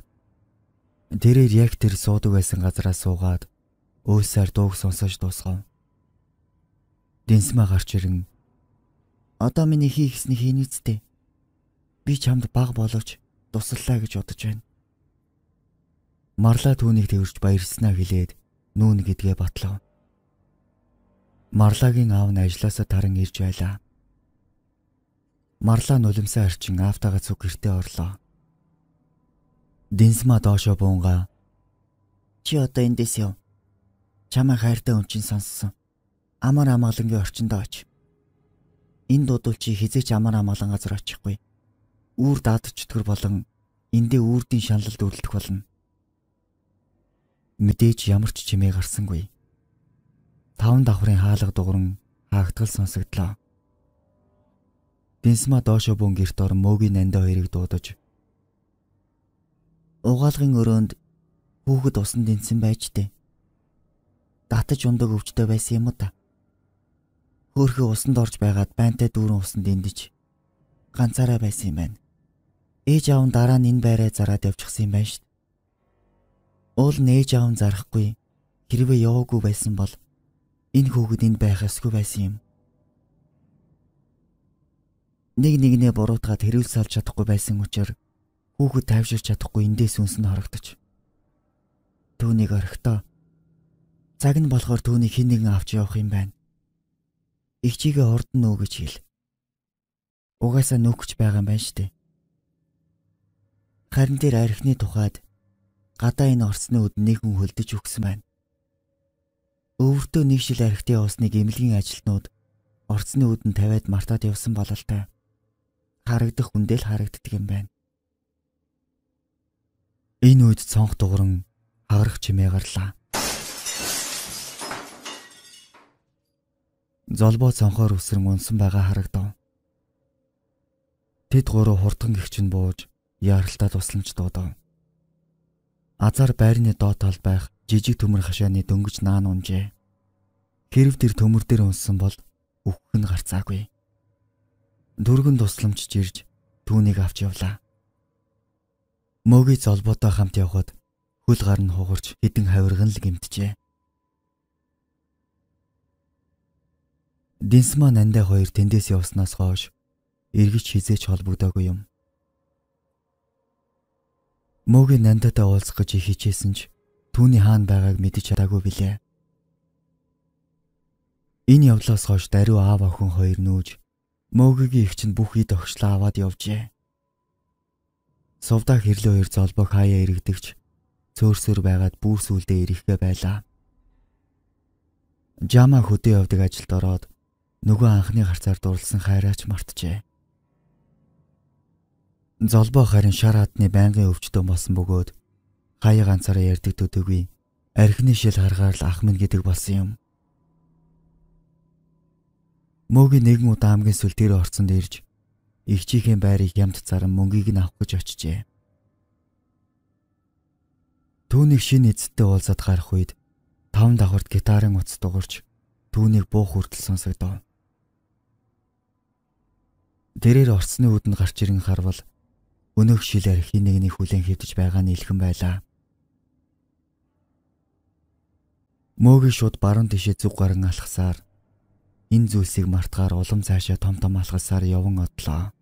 Дээрээ реактор суудаг байсан газараа суугаад өөсээр дууг сонсож дуусгав. Дэнсмэ гарч ирэн "Одоо миний хийх ёсныг хийнэ үсттэй. Би чамд баг боловч туслалаа" гэж бодож байна. Марла түүнийг тэрж баярлснаа хэлээд нүүн гэдгээ батлав. Марлагийн аав нь ажлаасаа таран ирж байлаа. Марла нулимсаа арчин аавтайгаа цуг гертэ орлоо. Динсма доошо буунгаа. Чи одоо эндээс яв. Чамаа хайртай өмчин сонссон амар амгалангийн орчиндөө оч. Энд бодвол чи хизээч амар амгалан газар очихгүй. Үүр даадч төр болон эндээ үрдийн шаналд өрлөх болно. Мэдээж ямар ч чимээ гарсангүй. Таван давхрын хаалга дугран хаагтгал сонсогдлоо. Бенсма доошо бүн герт ор мөгийн нанда хоёрыг дуудаж угаалгын өрөөнд хүүхэд усан дэнсэн байж тээ. Датаж ундаг өвчтэй байсан юм уу та? хөөхөө усанд орж байгаад байнтай дүүрэн усанд эндэж ганцаараа байсан юм байна. Ээж аав нь дараа нь энэ байраа зараад явчихсан юм байна шүү. Уул нь ээж аав нь зарахгүй хэрвээ яваагүй байсан бол энэ хүүхэд энд байх ёсгүй байсан юм. Нэг нэгнээ буруутгаад хэрүүл салж чадахгүй байсан учраас хүүхэд тайвширч чадахгүй эндээс үнсэн хорогдож. Түүнийг орхитоо. Цаг нь болохоор түүний хин нэгэн авч явах юм байна. Игчигээ орд нь нөө гэж хэл. Угаасаа нөөхч байгаа юм байна штэ. Харин тэр архины тухайд гадаа энэ орсны үд нэг хүн хөлдөж өгсөн байна. Өвөртөө нэг шил архитын усныг эмнэлгийн ажилтнууд орцны үдэнд тавиад мартаад явсан бололтой. Харагдах үндэл харагддаг юм байна. Энэ үед цонх дугран хагарах чимээ гарлаа. золбоо цонхоор үсрэн унсан байгаа харагдав. Тэд гурав хурдхан гихчин бууж яралтай тусламж дуудав. Азар байрны доод талд байх жижиг төмөр хашааны дөнгөж наан унжээ. Хэрв тэр төмөр дээр унсан бол өгөх нь гарцаагүй. Дүргэн тусламжч ирж түүнийг авч явлаа. Мөгий золбоотой хамт явхад хөл гар нь хугарч хідэн хавирган л гимтжээ. Динсма нандаа хоёр тэндээс явснаас хойш эргэж хизээч холбогдоогүй юм. Мөгийн нандаатай уулзах гэж их хичээсэн ч түүний хаан байгааг мэдэж чадаагүй билээ. Энэ явдлаас хойш даруй аав охин хоёр нүүж Мөгийн эгч нь бүх ид огшлаа аваад явжээ. Сувдаг хэрлээ хоёр золбог хаяа эргэдэгч цөөрсөр байгаад бүр сүлдээ ирэхгээ байлаа. Жама хөдөө явдаг ажилд ороод нөгөө анхны харцаар дурлсан хайраач мартжээ. Золбоо харин шар хатны байнгын өвчтөн болсон бөгөөд хаяа ганцаараа ярддаг төдөггүй архины шил харгаар л ах минь гэдэг болсон юм. Мөгийн нэгэн удаа хамгийн сүлдээр орцонд ирж их чихийн байрыг ямд заран мөнгийг нь авах гэж очижээ. Түүнийг шин эзэдтэй уулзаад гарах үед таван давхарт гитарын утас дуурч түүнийг буух хүртэл сонсогдов. Тэрээр орцны үдэнд гарч ирэн харвал өнөөх шил архи нэгний хүлэн хэвдэж байгаа нь илхэн байлаа. Мөөгийн шууд баруун тишээ зүг гарan алхасаар энэ зүйлсийг мартгаар улам цаашаа том том алхасаар явan одлоо.